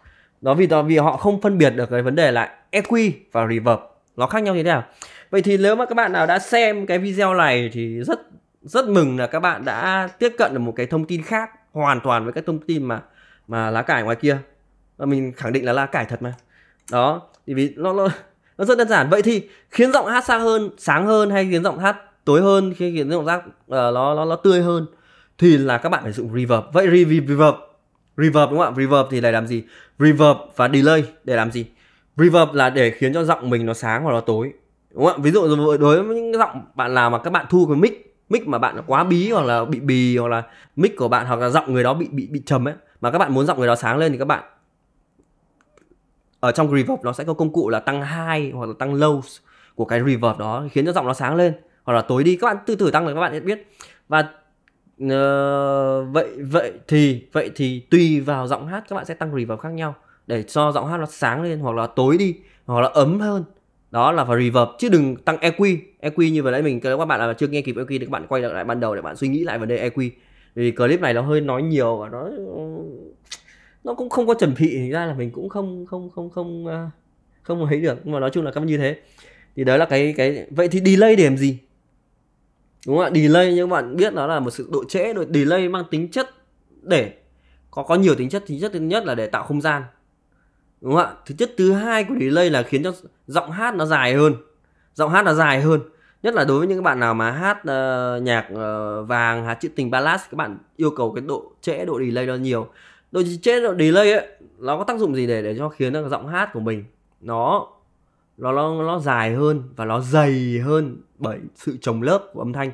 đó vì đó vì họ không phân biệt được cái vấn đề lại EQ và reverb nó khác nhau như thế nào vậy thì nếu mà các bạn nào đã xem cái video này thì rất rất mừng là các bạn đã tiếp cận được một cái thông tin khác hoàn toàn với các thông tin mà mà lá cải ngoài kia và mình khẳng định là lá cải thật mà đó thì vì nó, nó nó rất đơn giản vậy thì khiến giọng hát xa hơn sáng hơn hay khiến giọng hát tối hơn khi khiến giọng hát uh, nó nó nó tươi hơn thì là các bạn phải dùng reverb vậy reverb reverb đúng không ạ reverb thì để làm gì reverb và delay để làm gì reverb là để khiến cho giọng mình nó sáng hoặc là tối đúng không ạ ví dụ đối với những giọng bạn làm mà các bạn thu cái mic mic mà bạn quá bí hoặc là bị bì hoặc là mic của bạn hoặc là giọng người đó bị bị bị trầm ấy mà các bạn muốn giọng người đó sáng lên thì các bạn ở trong reverb nó sẽ có công cụ là tăng high hoặc là tăng low của cái reverb đó khiến cho giọng nó sáng lên hoặc là tối đi các bạn tự thử tăng là các bạn sẽ biết và uh, vậy vậy thì vậy thì tùy vào giọng hát các bạn sẽ tăng reverb khác nhau để cho giọng hát nó sáng lên hoặc là tối đi hoặc là ấm hơn đó là vào reverb chứ đừng tăng EQ EQ như vừa nãy mình các bạn là chưa nghe kịp EQ thì các bạn quay lại ban đầu để bạn suy nghĩ lại vấn đề EQ vì clip này nó hơi nói nhiều và nó nó cũng không có chuẩn bị thì ra là mình cũng không không không không ờ, không thấy được nhưng mà nói chung là các như thế thì đấy là cái cái vậy thì delay để làm gì đúng không ạ delay như các bạn biết nó là một sự độ trễ độ delay mang tính chất để có có nhiều tính chất tính chất thứ nhất là để tạo không gian đúng không ạ thứ chất thứ hai của delay là khiến cho giọng hát nó dài hơn giọng hát nó dài hơn nhất là đối với những các bạn nào mà hát uh, nhạc uh, vàng hát chữ tình ballad các bạn yêu cầu cái độ trễ độ delay nó nhiều độ trễ độ delay ấy nó có tác dụng gì để để cho khiến cho giọng hát của mình nó nó nó nó dài hơn và nó dày hơn bởi sự trồng lớp của âm thanh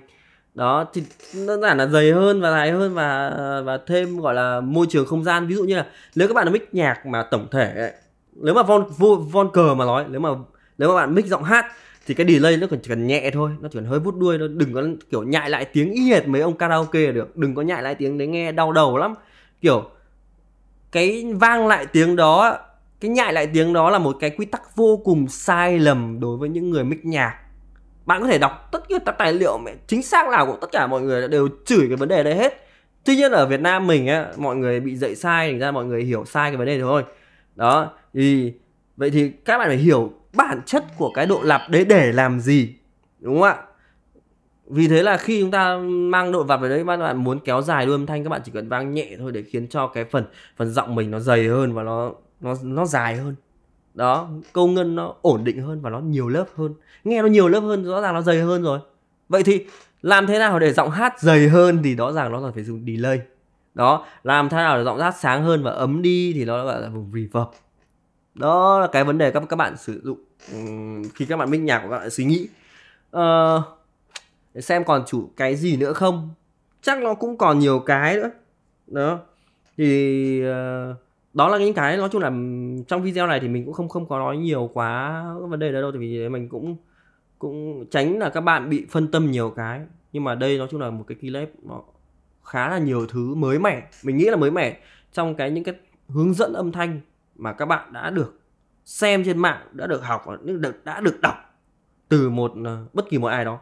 đó thì đơn giản là dày hơn và dài hơn và và thêm gọi là môi trường không gian ví dụ như là nếu các bạn mix nhạc mà tổng thể nếu mà von von cờ mà nói nếu mà nếu mà bạn mix giọng hát thì cái delay nó còn chỉ cần nhẹ thôi nó chỉ cần hơi vút đuôi nó đừng có kiểu nhại lại tiếng y hệt mấy ông karaoke là được đừng có nhại lại tiếng đấy nghe đau đầu lắm kiểu cái vang lại tiếng đó cái nhại lại tiếng đó là một cái quy tắc vô cùng sai lầm đối với những người mix nhạc bạn có thể đọc tất cả tài liệu chính xác nào của tất cả mọi người đều chửi cái vấn đề đấy hết tuy nhiên ở Việt Nam mình á mọi người bị dạy sai thành ra mọi người hiểu sai cái vấn đề thôi đó thì vậy thì các bạn phải hiểu bản chất của cái độ lặp đấy để làm gì đúng không ạ vì thế là khi chúng ta mang độ vặt về đấy các bạn muốn kéo dài đôi âm thanh các bạn chỉ cần vang nhẹ thôi để khiến cho cái phần phần giọng mình nó dày hơn và nó nó nó dài hơn đó câu ngân nó ổn định hơn và nó nhiều lớp hơn nghe nó nhiều lớp hơn rõ ràng nó dày hơn rồi vậy thì làm thế nào để giọng hát dày hơn thì rõ ràng nó là phải dùng delay đó làm thế nào để giọng hát sáng hơn và ấm đi thì nó gọi là vùng reverb đó là cái vấn đề các các bạn sử dụng khi các bạn minh nhạc các bạn suy nghĩ ờ, xem còn chủ cái gì nữa không chắc nó cũng còn nhiều cái nữa đó thì uh, đó là những cái nói chung là trong video này thì mình cũng không không có nói nhiều quá vấn đề đó đâu tại vì mình cũng cũng tránh là các bạn bị phân tâm nhiều cái nhưng mà đây nói chung là một cái clip nó khá là nhiều thứ mới mẻ mình nghĩ là mới mẻ trong cái những cái hướng dẫn âm thanh mà các bạn đã được xem trên mạng đã được học đã được đọc từ một ờ, bất kỳ một ai đó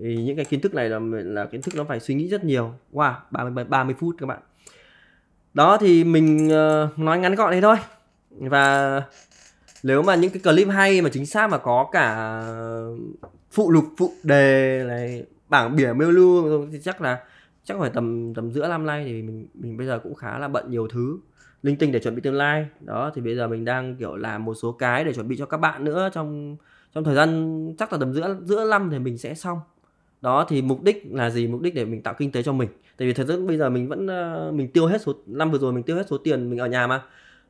thì những cái kiến thức này là là kiến thức nó phải suy nghĩ rất nhiều qua wow 30 30 phút các bạn đó thì mình uh, nói ngắn gọn thế thôi và nếu mà những cái clip hay mà chính xác mà có cả phụ lục phụ đề này bảng bỉa mail lưu thì chắc là chắc phải tầm tầm giữa năm nay thì mình mình bây giờ cũng khá là bận nhiều thứ linh tinh để chuẩn bị tương lai đó thì bây giờ mình đang kiểu làm một số cái để chuẩn bị cho các bạn nữa trong trong thời gian chắc là tầm giữa giữa năm thì mình sẽ xong đó thì mục đích là gì mục đích để mình tạo kinh tế cho mình tại vì thật sự bây giờ mình vẫn ờ, mình tiêu hết số năm vừa rồi mình tiêu hết số tiền mình ở nhà mà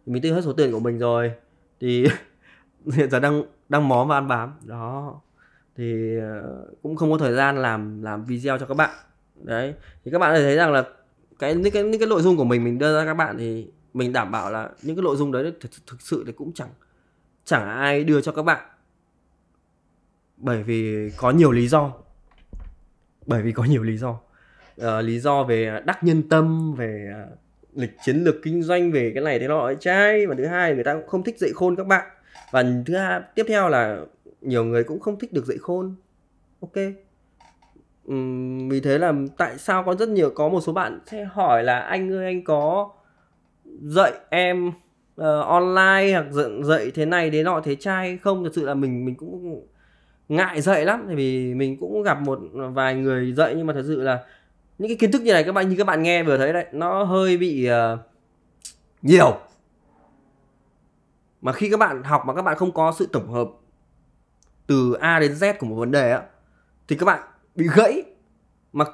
mình tiêu hết số tiền của mình rồi thì <laughs> hiện giờ đang đang mó và ăn bám đó thì ờ, cũng không có thời gian làm làm video cho các bạn đấy thì các bạn thấy rằng là cái những cái những cái nội dung của mình mình đưa ra các bạn thì mình đảm bảo là những cái nội dung đấy thực, thực sự thì cũng chẳng chẳng ai đưa cho các bạn bởi vì có nhiều lý do bởi vì có nhiều lý do uh, lý do về ờ, đắc nhân tâm về uh, lịch chiến lược kinh doanh về cái này thế nọ trai và thứ hai người ta cũng không thích dạy khôn các bạn và thứ hai tiếp theo là nhiều người cũng không thích được dạy khôn ok uhm, vì thế là tại sao có rất nhiều có một số bạn sẽ hỏi là anh ơi anh có dạy em uh, online hoặc dạy, dạy thế này thế nọ thế trai không thật sự là mình mình cũng ngại dạy lắm vì mình cũng gặp một vài người dạy nhưng mà thật sự là những cái kiến thức như này các bạn như các bạn nghe vừa thấy đấy nó hơi bị uh, nhiều mà khi các bạn học mà các bạn không có sự tổng hợp từ A đến Z của một vấn đề á thì các bạn bị gãy mà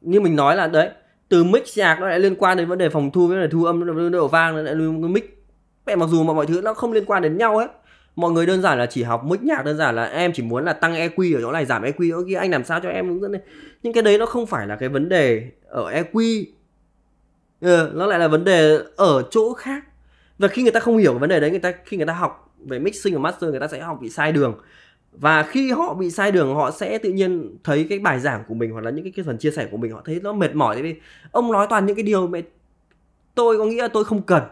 như mình nói là đấy từ mix nhạc nó lại liên quan đến vấn đề phòng thu với vấn đề thu âm nó đến độ vang nó lại mic mẹ mặc dù mà mọi thứ nó không liên quan đến nhau hết mọi người đơn giản là chỉ học mix nhạc đơn giản là em chỉ muốn là tăng EQ ở chỗ này giảm EQ ở kia anh làm sao cho em hướng dẫn này nhưng cái đấy nó không phải là cái vấn đề ở EQ ừ, nó lại là vấn đề ở chỗ khác và khi người ta không hiểu cái vấn đề đấy người ta khi người ta học về mixing và master người ta sẽ học bị sai đường và khi họ bị sai đường họ sẽ tự nhiên thấy cái bài giảng của mình hoặc là những cái, cái phần chia sẻ của mình họ thấy nó mệt mỏi đi ông nói toàn những cái điều mà tôi có nghĩa tôi không cần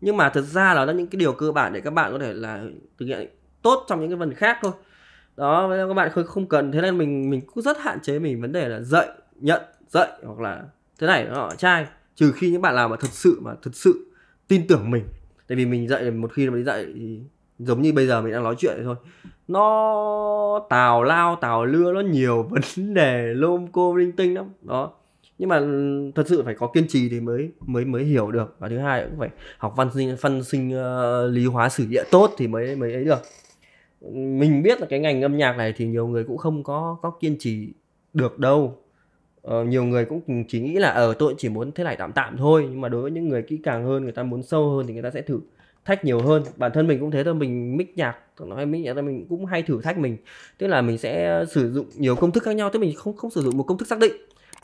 nhưng mà thật ra là những cái điều cơ bản để các bạn có thể là thực hiện tốt trong những cái phần khác thôi đó các bạn không cần thế nên mình mình cũng rất hạn chế mình vấn đề là dạy nhận dạy hoặc là thế này nó trai trừ khi những bạn nào mà thật sự mà thật sự tin tưởng mình tại vì mình dạy một khi mà dạy thì giống như bây giờ mình đang nói chuyện thôi nó tào lao tào lưa nó nhiều <laughs> vấn đề lôm cô linh tinh lắm đó nhưng mà ừ, thật sự phải có kiên trì thì mới mới mới hiểu được và thứ hai cũng phải học văn sinh phân sinh uh, lý hóa sử địa tốt thì mới mới ấy được mình biết là cái ngành âm nhạc này thì nhiều người cũng không có có kiên trì được đâu ờ, nhiều người cũng chỉ nghĩ là ở ờ, tôi chỉ muốn thế này tạm tạm thôi nhưng mà đối với những người kỹ càng hơn người ta muốn sâu hơn thì người ta sẽ thử thách nhiều hơn bản thân mình cũng thế thôi mình mix nhạc nói mix nhạc mình cũng hay thử thách mình tức là mình sẽ sử dụng nhiều công thức khác nhau tức mình không không sử dụng một công thức xác định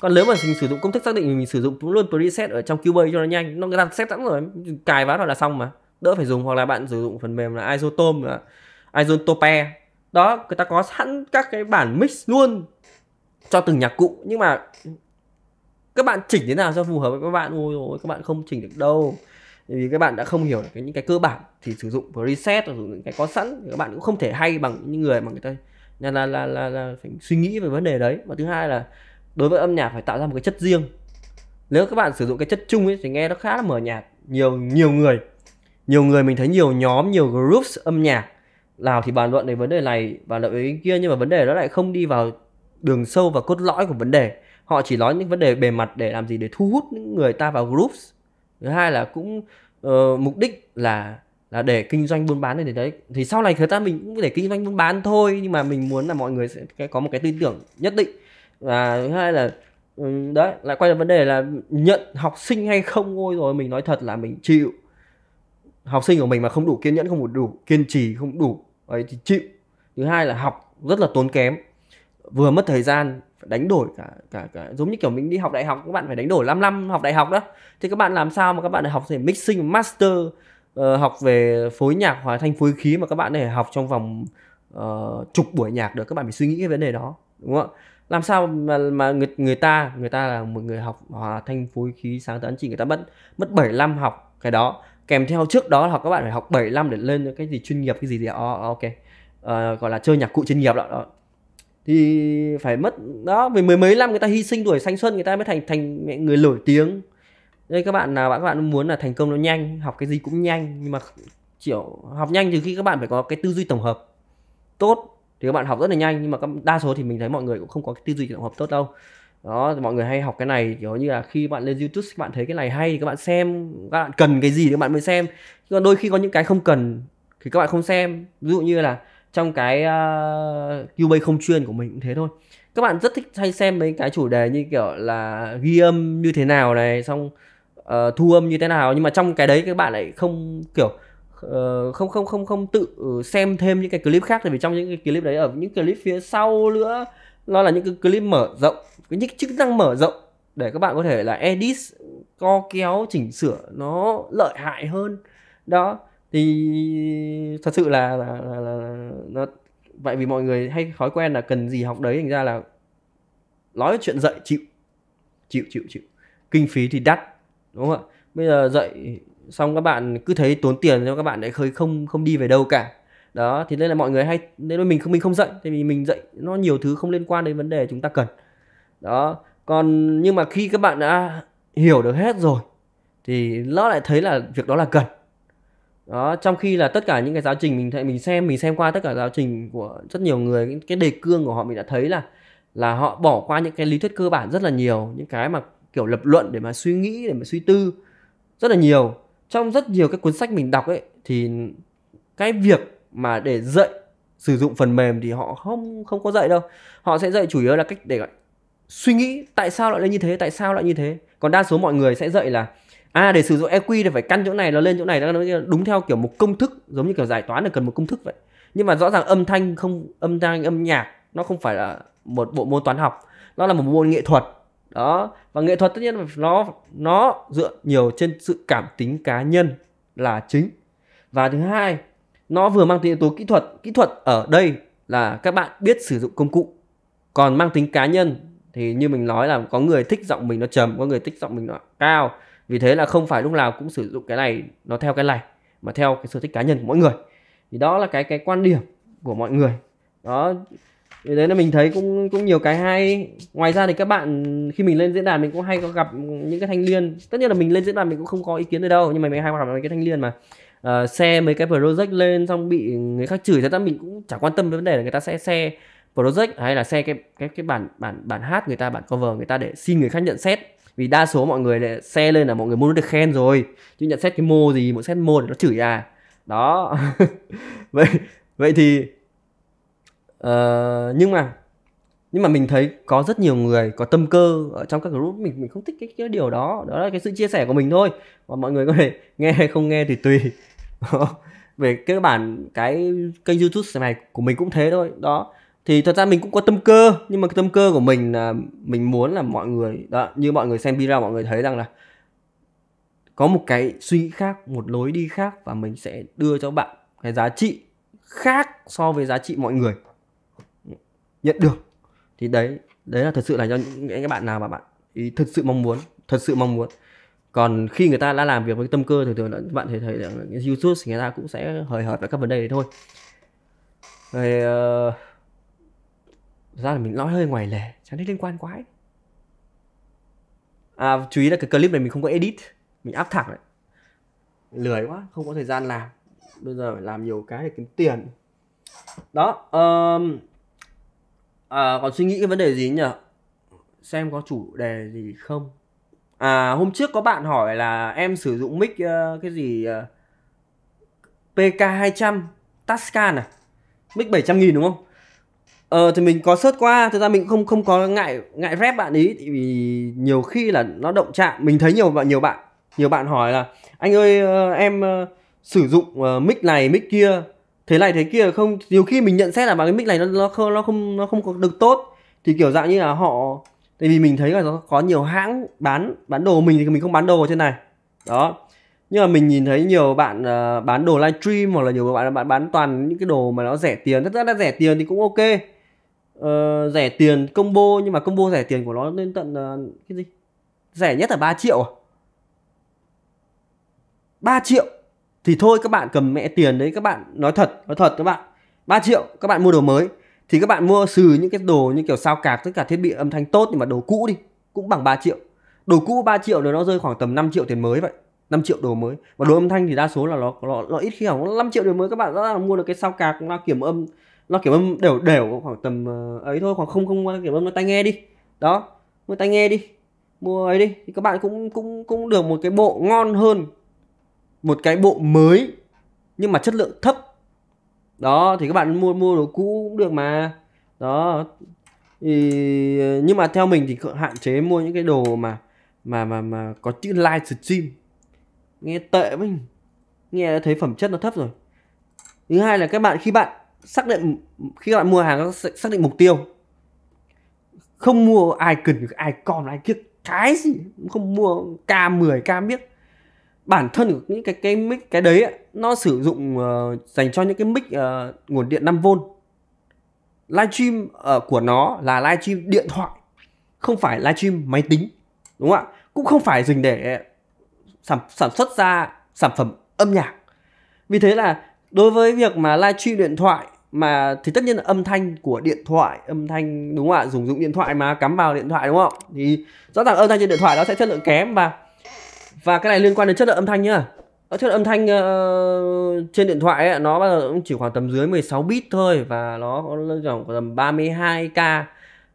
còn nếu mà mình sử dụng công thức xác định mình sử dụng luôn preset ở trong Cubase cho nó nhanh nó đặt set sẵn rồi cài vào là, là xong mà đỡ phải dùng hoặc là bạn sử dụng phần mềm là Isotom là Isotope đó người ta có sẵn các cái bản mix luôn cho từng nhạc cụ nhưng mà các bạn chỉnh thế nào cho phù hợp với các bạn ôi ôi các bạn không chỉnh được đâu vì các bạn đã không hiểu được những cái cơ bản thì sử dụng preset sử dụng những cái có sẵn các bạn cũng không thể hay bằng những người mà người ta là là là, là phải suy nghĩ về vấn đề đấy và thứ hai là đối với âm nhạc phải tạo ra một cái chất riêng nếu các bạn sử dụng cái chất chung ấy thì nghe nó khá là mở nhạc nhiều nhiều người nhiều người mình thấy nhiều nhóm nhiều groups âm nhạc nào thì bàn luận về vấn đề này và luận về cái kia nhưng mà vấn đề nó lại không đi vào đường sâu và cốt lõi của vấn đề họ chỉ nói những vấn đề bề mặt để làm gì để thu hút những người ta vào groups thứ hai là cũng uh, mục đích là là để kinh doanh buôn bán này đấy thì sau này người ta mình cũng để kinh doanh buôn bán thôi nhưng mà mình muốn là mọi người sẽ có một cái tư tưởng nhất định và thứ hai là ừ, đấy lại quay lại vấn đề là nhận học sinh hay không thôi rồi mình nói thật là mình chịu học sinh của mình mà không đủ kiên nhẫn không đủ, kiên trì không đủ ấy thì chịu thứ hai là học rất là tốn kém vừa mất thời gian đánh đổi cả cả cả giống như kiểu mình đi học đại học các bạn phải đánh đổi 5 năm học đại học đó thì các bạn làm sao mà các bạn học thể mixing master uh, học về phối nhạc hòa thanh phối khí mà các bạn để học trong vòng uh, chục buổi nhạc được các bạn phải suy nghĩ cái vấn đề đó đúng không ạ làm sao mà mà người người ta người ta là một người học hòa thanh phối khí sáng tạo ấn chỉ người ta mất mất 7 năm học cái đó kèm theo trước đó là các bạn phải học 7 năm để lên cái gì chuyên nghiệp cái gì gì đó oh, ok uh, gọi là chơi nhạc cụ chuyên nghiệp đó, đó thì phải mất đó vì mười mấy năm người ta hy sinh tuổi thanh xuân người ta mới thành thành người nổi tiếng đây các bạn nào bạn các bạn muốn là thành công nó nhanh học cái gì cũng nhanh nhưng mà kiểu học nhanh thì khi các bạn phải có cái tư duy tổng hợp tốt thì các bạn học rất là nhanh nhưng mà đa số thì mình thấy mọi người cũng không có cái tư duy tổng hợp tốt đâu đó mọi người hay học cái này kiểu như là khi bạn lên youtube các bạn thấy cái này hay thì các bạn xem các bạn cần cái gì thì các bạn mới xem còn đôi khi có những cái không cần thì các bạn không xem ví dụ như là trong cái à, uh, QA không chuyên của mình cũng thế thôi các bạn rất thích hay xem mấy cái chủ đề như kiểu là ghi âm như thế nào này xong uh, thu âm như thế nào nhưng mà trong cái đấy các bạn lại không kiểu Ờ, không không không không tự xem thêm những cái clip khác tại vì trong những cái clip đấy ở những clip phía sau nữa nó là những cái clip mở rộng những chức năng mở rộng để các bạn có thể là edit co kéo chỉnh sửa nó lợi hại hơn đó thì thật sự là là, là, là, là nó vậy vì mọi người hay thói quen là cần gì học đấy thành ra là nói chuyện dạy chịu chịu chịu chịu kinh phí thì đắt đúng không ạ bây giờ dạy xong các bạn cứ thấy tốn tiền cho các bạn lại khơi không không đi về đâu cả đó thì nên là mọi người hay nên là mình không mình không dạy thì vì mình dạy nó nhiều thứ không liên quan đến vấn đề chúng ta cần đó còn nhưng mà khi các bạn đã hiểu được hết rồi thì nó lại thấy là việc đó là cần đó trong khi là tất cả những cái giáo trình mình thấy mình xem mình xem qua tất cả giáo trình của rất nhiều người cái đề cương của họ mình đã thấy là là họ bỏ qua những cái lý thuyết cơ bản rất là nhiều những cái mà kiểu lập luận để mà suy nghĩ để mà suy tư rất là nhiều trong rất nhiều các cuốn sách mình đọc ấy thì cái việc mà để dạy sử dụng phần mềm thì họ không không có dạy đâu họ sẽ dạy chủ yếu là cách để suy nghĩ tại sao lại lên như thế tại sao lại như thế còn đa số mọi người sẽ dạy là à để sử dụng EQ thì phải căn chỗ này nó lên chỗ này nó đúng theo kiểu một công thức giống như kiểu giải toán là cần một công thức vậy nhưng mà rõ ràng âm thanh không âm thanh âm nhạc nó không phải là một bộ môn toán học nó là một môn nghệ thuật đó và nghệ thuật tất nhiên nó nó dựa nhiều trên sự cảm tính cá nhân là chính và thứ hai nó vừa mang tính yếu tố kỹ thuật kỹ thuật ở đây là các bạn biết sử dụng công cụ còn mang tính cá nhân thì như mình nói là có người thích giọng mình nó trầm có người thích giọng mình nó cao vì thế là không phải lúc nào cũng sử dụng cái này nó theo cái này mà theo cái sở thích cá nhân của mỗi người thì đó là cái cái quan điểm của mọi người đó thì đấy là mình thấy cũng cũng nhiều cái hay ngoài ra thì các bạn khi mình lên diễn đàn mình cũng hay có gặp những cái thanh niên tất nhiên là mình lên diễn đàn mình cũng không có ý kiến ở đâu nhưng mà mình hay gặp cái thanh niên mà uh, ờ, share mấy cái project lên xong bị người khác chửi thật ra mình cũng chẳng quan tâm đến vấn đề là người ta sẽ share project hay là xe cái cái cái bản bản bản hát người ta bản cover người ta để xin người khác nhận xét vì đa số mọi người lại share lên là mọi người muốn được khen rồi chứ nhận xét cái mô gì một xét mô để nó chửi à đó <laughs> vậy vậy thì Ờ, nhưng mà nhưng mà mình thấy có rất nhiều người có tâm cơ ở trong các group mình mình không thích cái, cái điều đó đó là cái sự chia sẻ của mình thôi và mọi người có thể <laughs> nghe hay không nghe thì tùy <laughs> về cơ bản cái kênh youtube này của mình cũng thế thôi đó thì thật ra mình cũng có tâm cơ nhưng mà cái tâm cơ của mình là mình muốn là mọi người đó như mọi người xem video mọi người thấy rằng là có một cái suy nghĩ khác một lối đi khác và mình sẽ đưa cho bạn cái giá trị khác so với giá trị mọi người nhận được thì đấy đấy là thật sự là cho những các bạn nào mà bạn ý thật sự mong muốn thật sự mong muốn còn khi người ta đã làm việc với tâm cơ thường thường là bạn thấy thấy rằng YouTube thì người ta cũng sẽ hời hợt về các vấn đề đấy thôi rồi uh, ra là mình nói hơi ngoài lề chẳng thấy liên quan quá ấy. à chú ý là cái clip này mình không có edit mình áp thẳng đấy lười quá không có thời gian làm bây giờ phải làm nhiều cái để kiếm tiền đó um, à, còn suy nghĩ cái vấn đề gì nhỉ xem có chủ đề gì không à hôm trước có bạn hỏi là em sử dụng mic uh, cái gì uh, ờ, PK 200 Tascam à mic 700 nghìn đúng không Ờ thì mình có sớt qua, thực ra mình không không có ngại ngại rep bạn ý vì nhiều khi là nó động chạm, mình thấy nhiều bạn nhiều bạn nhiều bạn hỏi là anh ơi ờ, em sử dụng mic này mic kia thế này thế kia không nhiều khi mình nhận xét là bằng cái mic này nó nó không nó không nó không có được tốt thì kiểu dạng như là họ tại vì mình thấy là nó có nhiều hãng bán bán đồ mình thì mình không bán đồ ở trên này đó nhưng mà mình nhìn thấy nhiều bạn uh, bán đồ livestream hoặc là nhiều bạn bạn bán toàn những cái đồ mà nó rẻ tiền rất rất là rẻ tiền thì cũng ok uh, rẻ tiền combo nhưng mà combo rẻ tiền của nó lên tận uh, cái gì rẻ nhất là 3 triệu à 3 triệu thì thôi các bạn cầm mẹ tiền đấy các bạn nói thật nói thật các bạn 3 triệu các bạn mua đồ mới thì các bạn mua sừ những cái đồ như kiểu sao cạc tất cả thiết bị âm thanh tốt nhưng mà đồ cũ đi cũng bằng 3 triệu đồ cũ 3 triệu rồi nó rơi khoảng tầm 5 triệu tiền mới vậy 5 triệu đồ mới và đồ âm thanh thì đa số là nó nó, nó ít khi hỏng 5 triệu đồ mới các bạn đã mua được cái sao cạc nó kiểm âm nó kiểm âm đều đều khoảng tầm ờ, ấy thôi khoảng không không kiểm âm nó tai nghe đi đó mua tai nghe đi mua ấy đi thì các bạn cũng cũng cũng được một cái bộ ngon hơn một cái bộ mới nhưng mà chất lượng thấp đó thì các bạn mua mua đồ cũ cũng được mà đó thì, nhưng mà theo mình thì hạn chế mua những cái đồ mà mà mà mà có chữ live stream nghe tệ mình nghe thấy phẩm chất nó thấp rồi thứ hai là các bạn khi bạn xác định khi bạn mua hàng các bạn xác định mục tiêu không mua icon icon ai kiếp cái gì không mua k 10 k biết bản thân của những cái cái mic cái đấy nó sử dụng uh, dành cho những cái mic uh, nguồn điện 5V livestream uh, ờ, của nó là livestream điện thoại không phải livestream máy tính đúng không ạ cũng không phải dừng để sản, sản xuất ra sản phẩm âm nhạc vì thế là đối với việc mà livestream điện thoại mà thì tất nhiên là âm thanh của điện thoại âm thanh đúng không ạ dùng dụng điện thoại mà cắm vào điện thoại đúng không thì rõ ràng âm thanh trên điện thoại nó sẽ chất lượng kém và và cái này liên quan đến chất lượng âm thanh nhá ờ, chất lượng âm thanh uh, trên điện thoại ấy, nó bao giờ cũng chỉ khoảng tầm dưới 16 bit thôi và nó có khoảng tầm 32k uh,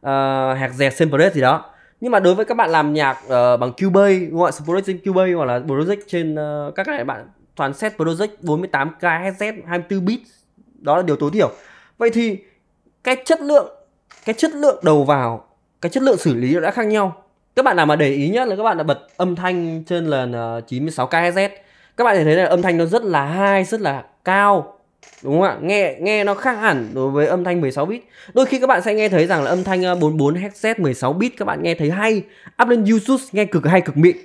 ờ, hạt dẹt sample gì đó nhưng mà đối với các bạn làm nhạc uh, bằng Cubase đúng không ạ project trên Cubase hoặc là project trên uh, các cái bạn toàn set project 48k Hz 24 bit đó là điều tối thiểu vậy thì cái chất lượng cái chất lượng đầu vào cái chất lượng xử lý đã khác nhau các bạn nào mà để ý nhá là các bạn đã bật âm thanh trên là 96 ờ, kHz các bạn thể thấy là âm thanh nó rất là hay rất là cao đúng không ạ nghe nghe nó khác hẳn đối với âm thanh 16 bit đôi khi các bạn sẽ nghe thấy rằng là âm thanh 44 ờ, Hz 16 bit các bạn nghe thấy hay up lên YouTube nghe cực hay cực miệng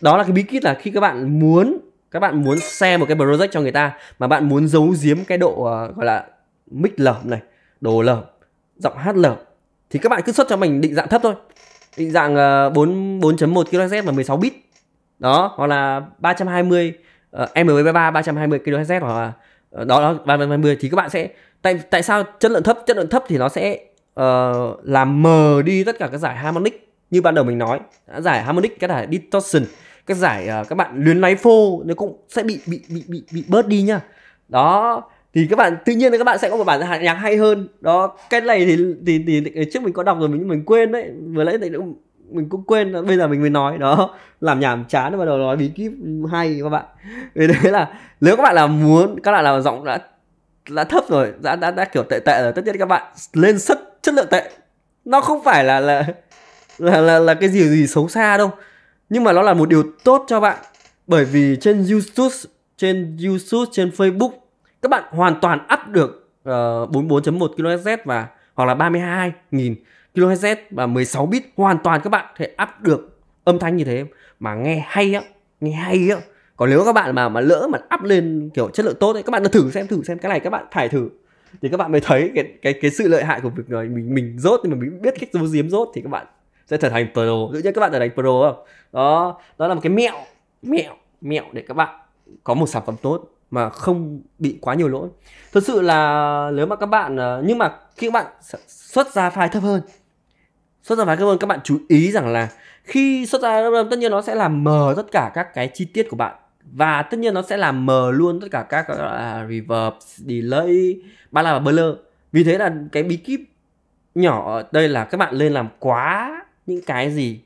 đó là cái bí kíp là khi các bạn muốn các bạn muốn share một cái project cho người ta mà bạn muốn giấu giếm cái độ uh, gọi là mic lởm này đồ lởm giọng hát lởm thì các bạn cứ xuất cho mình định dạng thấp thôi định dạng 4 ờ, 4.1 kHz và 16 bit đó hoặc là 320 uh, MP33 320 kHz hoặc là uh, đó đó 320 thì các bạn sẽ tại tại sao chất lượng thấp chất lượng thấp thì nó sẽ uh, làm mờ đi tất cả các giải harmonic như ban đầu mình nói giải harmonic các giải distortion các giải uh, các bạn luyến lấy phô nó cũng sẽ bị bị bị bị bị bớt đi nhá đó thì các bạn tự nhiên là các bạn sẽ có một bản nhạc hay hơn đó cái này thì thì, thì, thì trước mình có đọc rồi mình mình quên đấy vừa lấy nãy mình cũng quên bây giờ mình mới nói đó làm nhảm chán bắt đầu nói bí kíp hay các bạn vì thế là nếu các bạn là muốn các bạn là giọng đã đã thấp rồi đã đã đã kiểu tệ tệ rồi tất nhiên các bạn lên chất chất lượng tệ nó không phải là là là là, là cái gì gì xấu xa đâu nhưng mà nó là một điều tốt cho bạn bởi vì trên YouTube trên YouTube trên Facebook các bạn hoàn toàn áp được uh, ờ, 44.1 kHz và hoặc là 32.000 kHz và 16 bit hoàn toàn các bạn thể áp được âm thanh như thế mà nghe hay á nghe hay á còn nếu các bạn mà mà lỡ mà áp lên kiểu chất lượng tốt ấy các bạn thử xem thử xem cái này các bạn phải thử thì các bạn mới thấy cái cái cái sự lợi hại của việc rồi mình mình rốt nhưng mà mình biết cách giấu giếm rốt thì các bạn sẽ trở thành pro tự nhiên các bạn trở thành pro không đó đó là một cái mẹo mẹo mẹo để các bạn có một sản phẩm tốt mà không bị quá nhiều lỗi thật sự là nếu mà các bạn ờ, nhưng mà khi các bạn xuất ra file thấp hơn xuất ra file thấp hơn các bạn chú ý rằng là khi xuất ra thấp hơn tất nhiên nó sẽ làm mờ tất cả các cái chi tiết của bạn và tất nhiên nó sẽ làm mờ luôn tất cả các uh, reverb, delay, ba la và blur. Vì thế là cái bí kíp nhỏ ở đây là các bạn lên làm quá những cái gì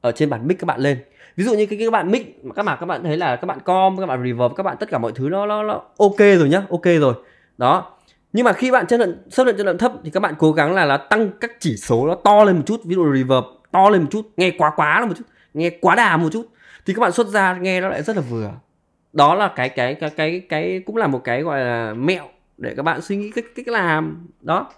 ở trên bản mic các bạn lên ví dụ như cái, cái các bạn mix các bạn các bạn thấy là các bạn com các bạn reverb các bạn tất cả mọi thứ nó nó, nó ok rồi nhá ok rồi đó nhưng mà khi bạn chất lượng xâm lượng chất lượng thấp thì các bạn cố gắng là là tăng các chỉ số nó to lên một chút ví dụ reverb to lên một chút nghe quá quá là một chút nghe quá đà một chút thì các bạn xuất ra nghe nó lại rất là vừa đó là cái cái cái cái cái cũng là một cái gọi là mẹo để các bạn suy nghĩ cách cách làm đó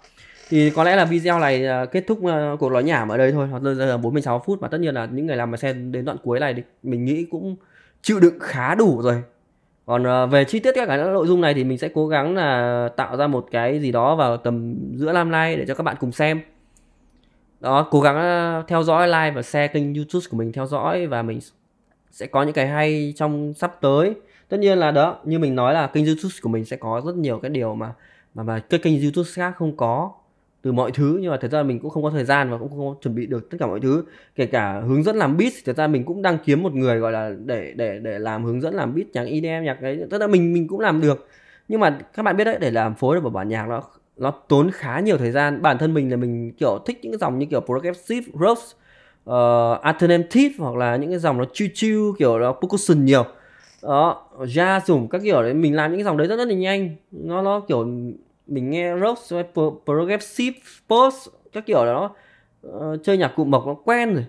thì có lẽ là video này à, kết thúc à, cuộc nói nhảm ở đây thôi hoặc là 46 phút và tất nhiên là những người làm mà xem đến đoạn cuối này thì mình nghĩ cũng chịu đựng khá đủ rồi còn à, về chi tiết các cái nội dung này thì mình sẽ cố gắng là tạo ra một cái gì đó vào tầm giữa năm nay để cho các bạn cùng xem đó cố gắng theo dõi like và share kênh youtube của mình theo dõi và mình sẽ có những cái hay trong sắp tới tất nhiên là đó như mình nói là kênh youtube của mình sẽ có rất nhiều cái điều mà mà mà cái kênh youtube khác không có từ mọi thứ nhưng mà thật ra mình cũng không có thời gian và cũng không có chuẩn bị được tất cả mọi thứ kể cả hướng dẫn làm beat thật ra mình cũng đang kiếm một người gọi là để để để làm hướng dẫn làm beat nhạc EDM nhạc ấy tức là mình mình cũng làm được nhưng mà các bạn biết đấy để làm phối được vào bản nhạc nó nó tốn khá nhiều thời gian bản thân mình là mình kiểu thích những cái dòng như kiểu progressive rock uh, ờ, alternative hoặc là những cái dòng nó chill chill kiểu nó percussion nhiều đó jazz dùng các kiểu đấy mình làm những cái dòng đấy rất rất là nhanh nó nó kiểu mình nghe rock progressive post các kiểu đó uh, chơi nhạc cụ mộc nó quen rồi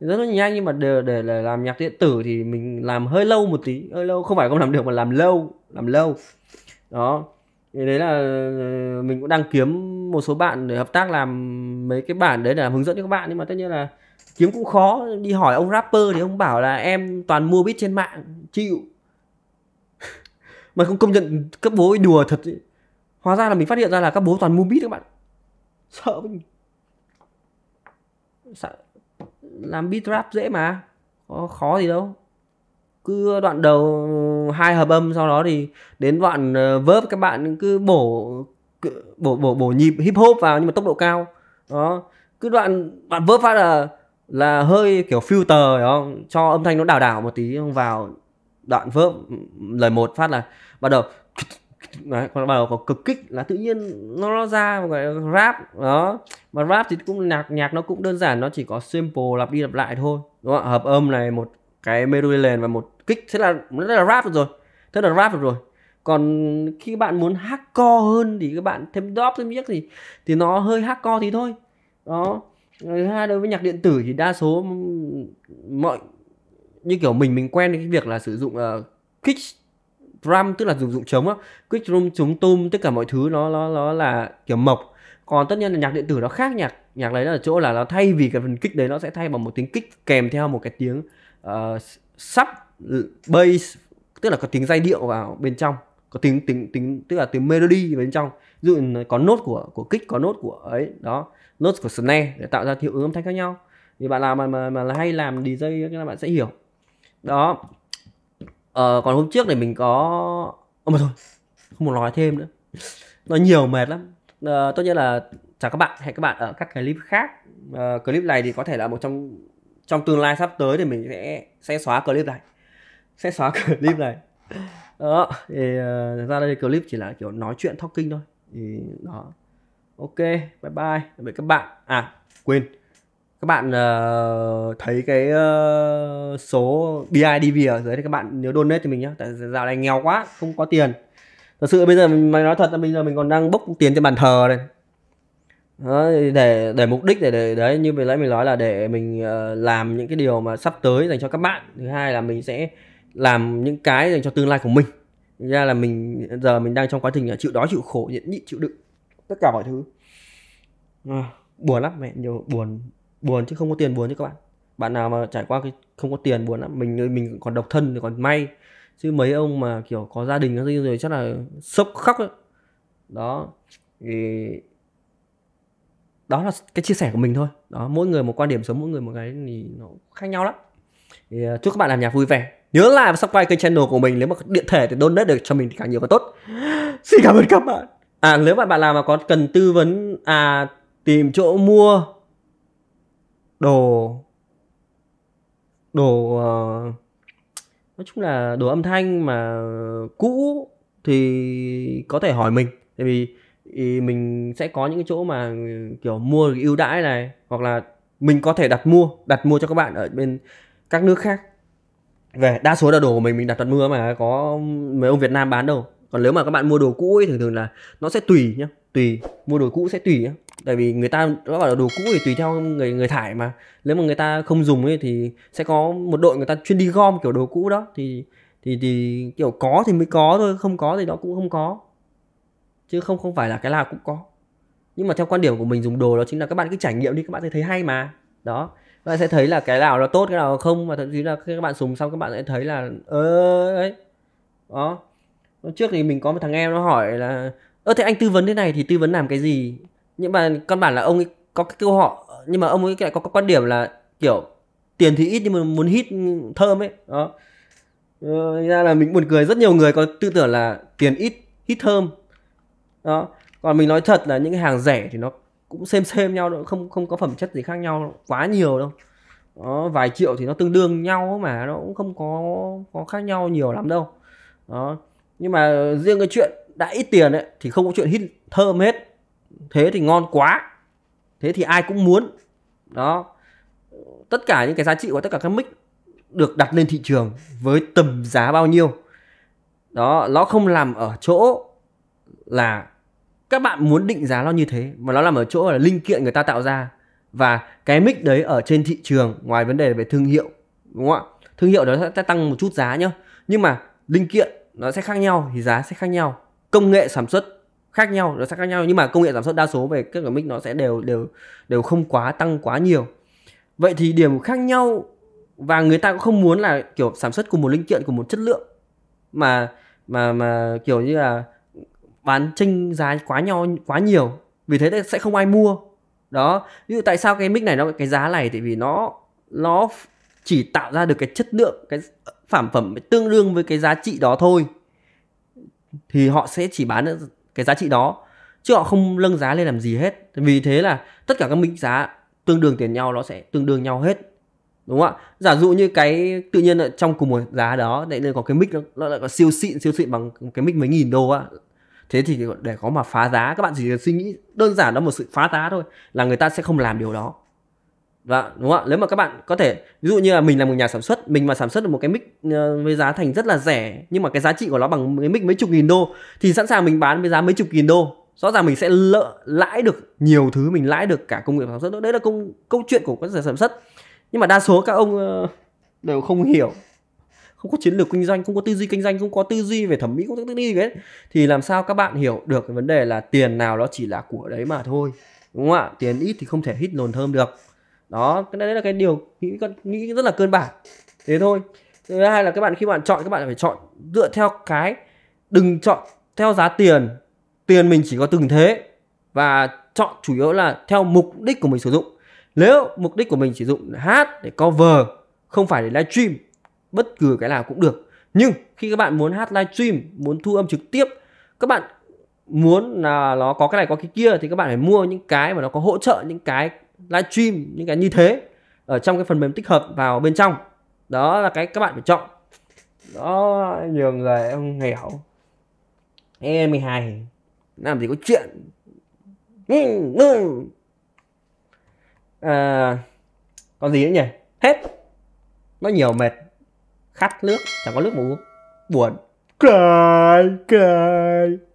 rất là nhanh nhưng mà để, để là làm nhạc điện tử thì mình làm hơi lâu một tí hơi lâu không phải không làm được mà làm lâu làm lâu đó thì đấy là ờ, mình cũng đang kiếm một số bạn để hợp tác làm mấy cái bản đấy để làm hướng dẫn cho các bạn nhưng mà tất nhiên là kiếm cũng khó đi hỏi ông rapper thì ông bảo là em toàn mua beat trên mạng chịu <laughs> mà không công nhận cấp bố đùa thật ý hóa ra là mình phát hiện ra là các bố toàn mua bít các bạn sợ mình sợ làm beat rap dễ mà có khó gì đâu cứ đoạn đầu hai hợp âm sau đó thì đến đoạn ờ, vớp các bạn cứ bổ bổ bổ bổ nhịp hip hop vào nhưng mà tốc độ cao đó cứ đoạn đoạn vớp phát là là hơi kiểu filter hiểu cho âm thanh nó đảo đảo một tí vào đoạn vớp lời một phát là bắt đầu đấy, còn bảo có cực kích là tự nhiên nó, ra gọi rap đó mà rap thì cũng nhạc nhạc nó cũng đơn giản nó chỉ có simple lặp đi lặp lại thôi đúng không hợp âm này một cái melody lên và một kích thế là rất là rap được rồi thế là rap được rồi còn khi bạn muốn hardcore hơn thì các bạn thêm drop thêm nhiếc thì thì nó hơi hardcore thì thôi đó thứ hai đối với nhạc điện tử thì đa số mọi như kiểu mình mình quen cái việc là sử dụng uh, ờ, kích drum tức là dùng dụng trống á quick drum trống tum tất cả mọi thứ nó nó nó là kiểu mộc còn tất nhiên là nhạc điện tử nó khác nhạc nhạc đấy là chỗ là nó thay vì cái phần kích đấy nó sẽ thay bằng một tiếng kích kèm theo một cái tiếng uh, ờ, sub bass tức là có tiếng giai điệu vào bên trong có tiếng tiếng tiếng tức là tiếng melody bên trong ví dụ có nốt của của kích có nốt của ấy đó nốt của snare để tạo ra hiệu ứng âm thanh khác nhau thì bạn làm mà mà, mà hay làm DJ các bạn sẽ hiểu đó ờ, còn hôm trước này mình có Ôi mà thôi không muốn nói thêm nữa nói nhiều mệt lắm ờ, tốt nhất là chào các bạn hẹn các bạn ở các clip khác ờ, clip này thì có thể là một trong trong tương lai sắp tới thì mình sẽ sẽ xóa clip này sẽ xóa <laughs> clip này đó thì uh, ra đây clip chỉ là kiểu nói chuyện talking thôi thì đó ok bye bye tạm biệt các bạn à quên các bạn uh, thấy cái uh, số BIDV ở dưới thì các bạn nhớ donate cho mình nhé tại dạo này nghèo quá không có tiền thật sự bây giờ mình nói thật là bây giờ mình còn đang bốc tiền trên bàn thờ này đó, để để mục đích để, để đấy như vừa nãy mình nói là để mình uh, làm những cái điều mà sắp tới dành cho các bạn thứ hai là mình sẽ làm những cái dành cho tương lai của mình ra là mình giờ mình đang trong quá trình chịu đói chịu khổ nhẫn nhịn chịu đựng tất cả mọi thứ à, buồn lắm mẹ nhiều buồn buồn chứ không có tiền buồn chứ các bạn bạn nào mà trải qua cái không có tiền buồn lắm mình mình còn độc thân thì còn may chứ mấy ông mà kiểu có gia đình rồi, rồi chắc là sốc khóc ấy. đó thì đó là cái chia sẻ của mình thôi đó mỗi người một quan điểm sống mỗi người một cái thì nó khác nhau lắm thì à, chúc các bạn làm nhà vui vẻ nhớ like và subscribe kênh channel của mình nếu mà điện thể thì donate được cho mình thì càng nhiều càng tốt <laughs> xin cảm ơn các bạn à nếu mà bạn làm mà có cần tư vấn à tìm chỗ mua đồ đồ uh, nói chung là đồ âm thanh mà cũ thì có thể hỏi mình tại vì thì mình sẽ có những cái chỗ mà kiểu mua ưu đãi này hoặc là mình có thể đặt mua đặt mua cho các bạn ở bên các nước khác về đa số là đồ của mình mình đặt đặt mua mà có mấy ông Việt Nam bán đâu còn nếu mà các bạn mua đồ cũ ấy thường thường là nó sẽ tùy nhá tùy mua đồ cũ sẽ tùy nhá tại vì người ta nó bảo là đồ cũ thì tùy theo người người thải mà nếu mà người ta không dùng ấy thì sẽ có một đội người ta chuyên đi gom kiểu đồ cũ đó thì thì thì kiểu có thì mới có thôi không có thì nó cũng không có chứ không không phải là cái nào cũng có nhưng mà theo quan điểm của mình dùng đồ đó chính là các bạn cứ trải nghiệm đi các bạn sẽ thấy hay mà đó các bạn sẽ thấy là cái nào nó tốt cái nào không và thậm chí là khi các bạn dùng xong các bạn sẽ thấy là ơ ấy đó trước thì mình có một thằng em nó hỏi là ơ thế anh tư vấn thế này thì tư vấn làm cái gì nhưng mà căn bản là ông ấy có cái câu họ nhưng mà ông ấy lại có, cái quan điểm là kiểu tiền thì ít nhưng mà muốn hít thơm ấy đó ừ, ra là mình buồn cười rất nhiều người có tư tưởng là tiền ít hít thơm đó còn mình nói thật là những cái hàng rẻ thì nó cũng xem xem nhau không không có phẩm chất gì khác nhau quá nhiều đâu đó, vài triệu thì nó tương đương nhau mà nó cũng không có có khác nhau nhiều lắm đâu đó nhưng mà riêng cái chuyện đã ít tiền ấy thì không có chuyện hít thơm hết thế thì ngon quá thế thì ai cũng muốn đó tất cả những cái giá trị của tất cả các mic được đặt lên thị trường với tầm giá bao nhiêu đó nó không làm ở chỗ là các bạn muốn định giá nó như thế mà nó làm ở chỗ là linh kiện người ta tạo ra và cái mic đấy ở trên thị trường ngoài vấn đề về thương hiệu đúng không ạ thương hiệu đó sẽ tăng một chút giá nhá nhưng mà linh kiện nó sẽ khác nhau thì giá sẽ khác nhau công nghệ sản xuất khác nhau nó sẽ khác nhau nhưng mà công nghệ giảm sút đa số về các cái mic nó sẽ đều đều đều không quá tăng quá nhiều vậy thì điểm khác nhau và người ta cũng không muốn là kiểu sản xuất cùng một linh kiện cùng một chất lượng mà mà mà kiểu như là bán tranh giá quá nhau quá nhiều vì thế sẽ không ai mua đó ví dụ tại sao cái mic này nó cái giá này thì vì nó nó chỉ tạo ra được cái chất lượng cái sản phẩm tương đương với cái giá trị đó thôi thì họ sẽ chỉ bán cái giá trị đó chứ họ không nâng giá lên làm gì hết vì thế là tất cả các mệnh giá tương đương tiền nhau nó sẽ tương đương nhau hết đúng không ạ giả dụ như cái tự nhiên là trong cùng một giá đó lại nên có cái mic nó, nó lại có siêu xịn siêu xịn bằng cái mic mấy nghìn đô á thế thì để có mà phá giá các bạn chỉ suy nghĩ đơn giản đó một sự phá giá thôi là người ta sẽ không làm điều đó và đúng không ạ? Nếu mà các bạn có thể ví dụ như là mình là một nhà sản xuất, mình mà sản xuất được một cái mic ờ, với giá thành rất là rẻ nhưng mà cái giá trị của nó bằng cái mic mấy chục nghìn đô thì sẵn sàng mình bán với giá mấy chục nghìn đô. Rõ ràng mình sẽ lỡ lãi được nhiều thứ, mình lãi được cả công nghệ sản xuất nữa. Đấy là công câu chuyện của các nhà sản xuất. Nhưng mà đa số các ông ờ, đều không hiểu không có chiến lược kinh doanh không có tư duy kinh doanh không có tư duy về thẩm mỹ không có tư duy gì hết. thì làm sao các bạn hiểu được cái vấn đề là tiền nào nó chỉ là của đấy mà thôi đúng không ạ tiền ít thì không thể hít nồn thơm được đó cái đấy là cái điều nghĩ nghĩ rất là cơ bản thế thôi thứ hai là các bạn khi bạn chọn các bạn phải chọn dựa theo cái đừng chọn theo giá tiền tiền mình chỉ có từng thế và chọn chủ yếu là theo mục đích của mình sử dụng nếu mục đích của mình sử dụng hát để cover không phải để livestream bất cứ cái nào cũng được nhưng khi các bạn muốn hát livestream muốn thu âm trực tiếp các bạn muốn là nó có cái này có cái kia thì các bạn phải mua những cái mà nó có hỗ trợ những cái livestream những cái như thế ở trong cái phần mềm tích hợp vào bên trong đó là cái các bạn phải chọn đó nhiều người không hiểu em mười hai làm gì có chuyện à, còn gì nữa nhỉ hết nó nhiều mệt khát nước chẳng có nước mà uống buồn cry cry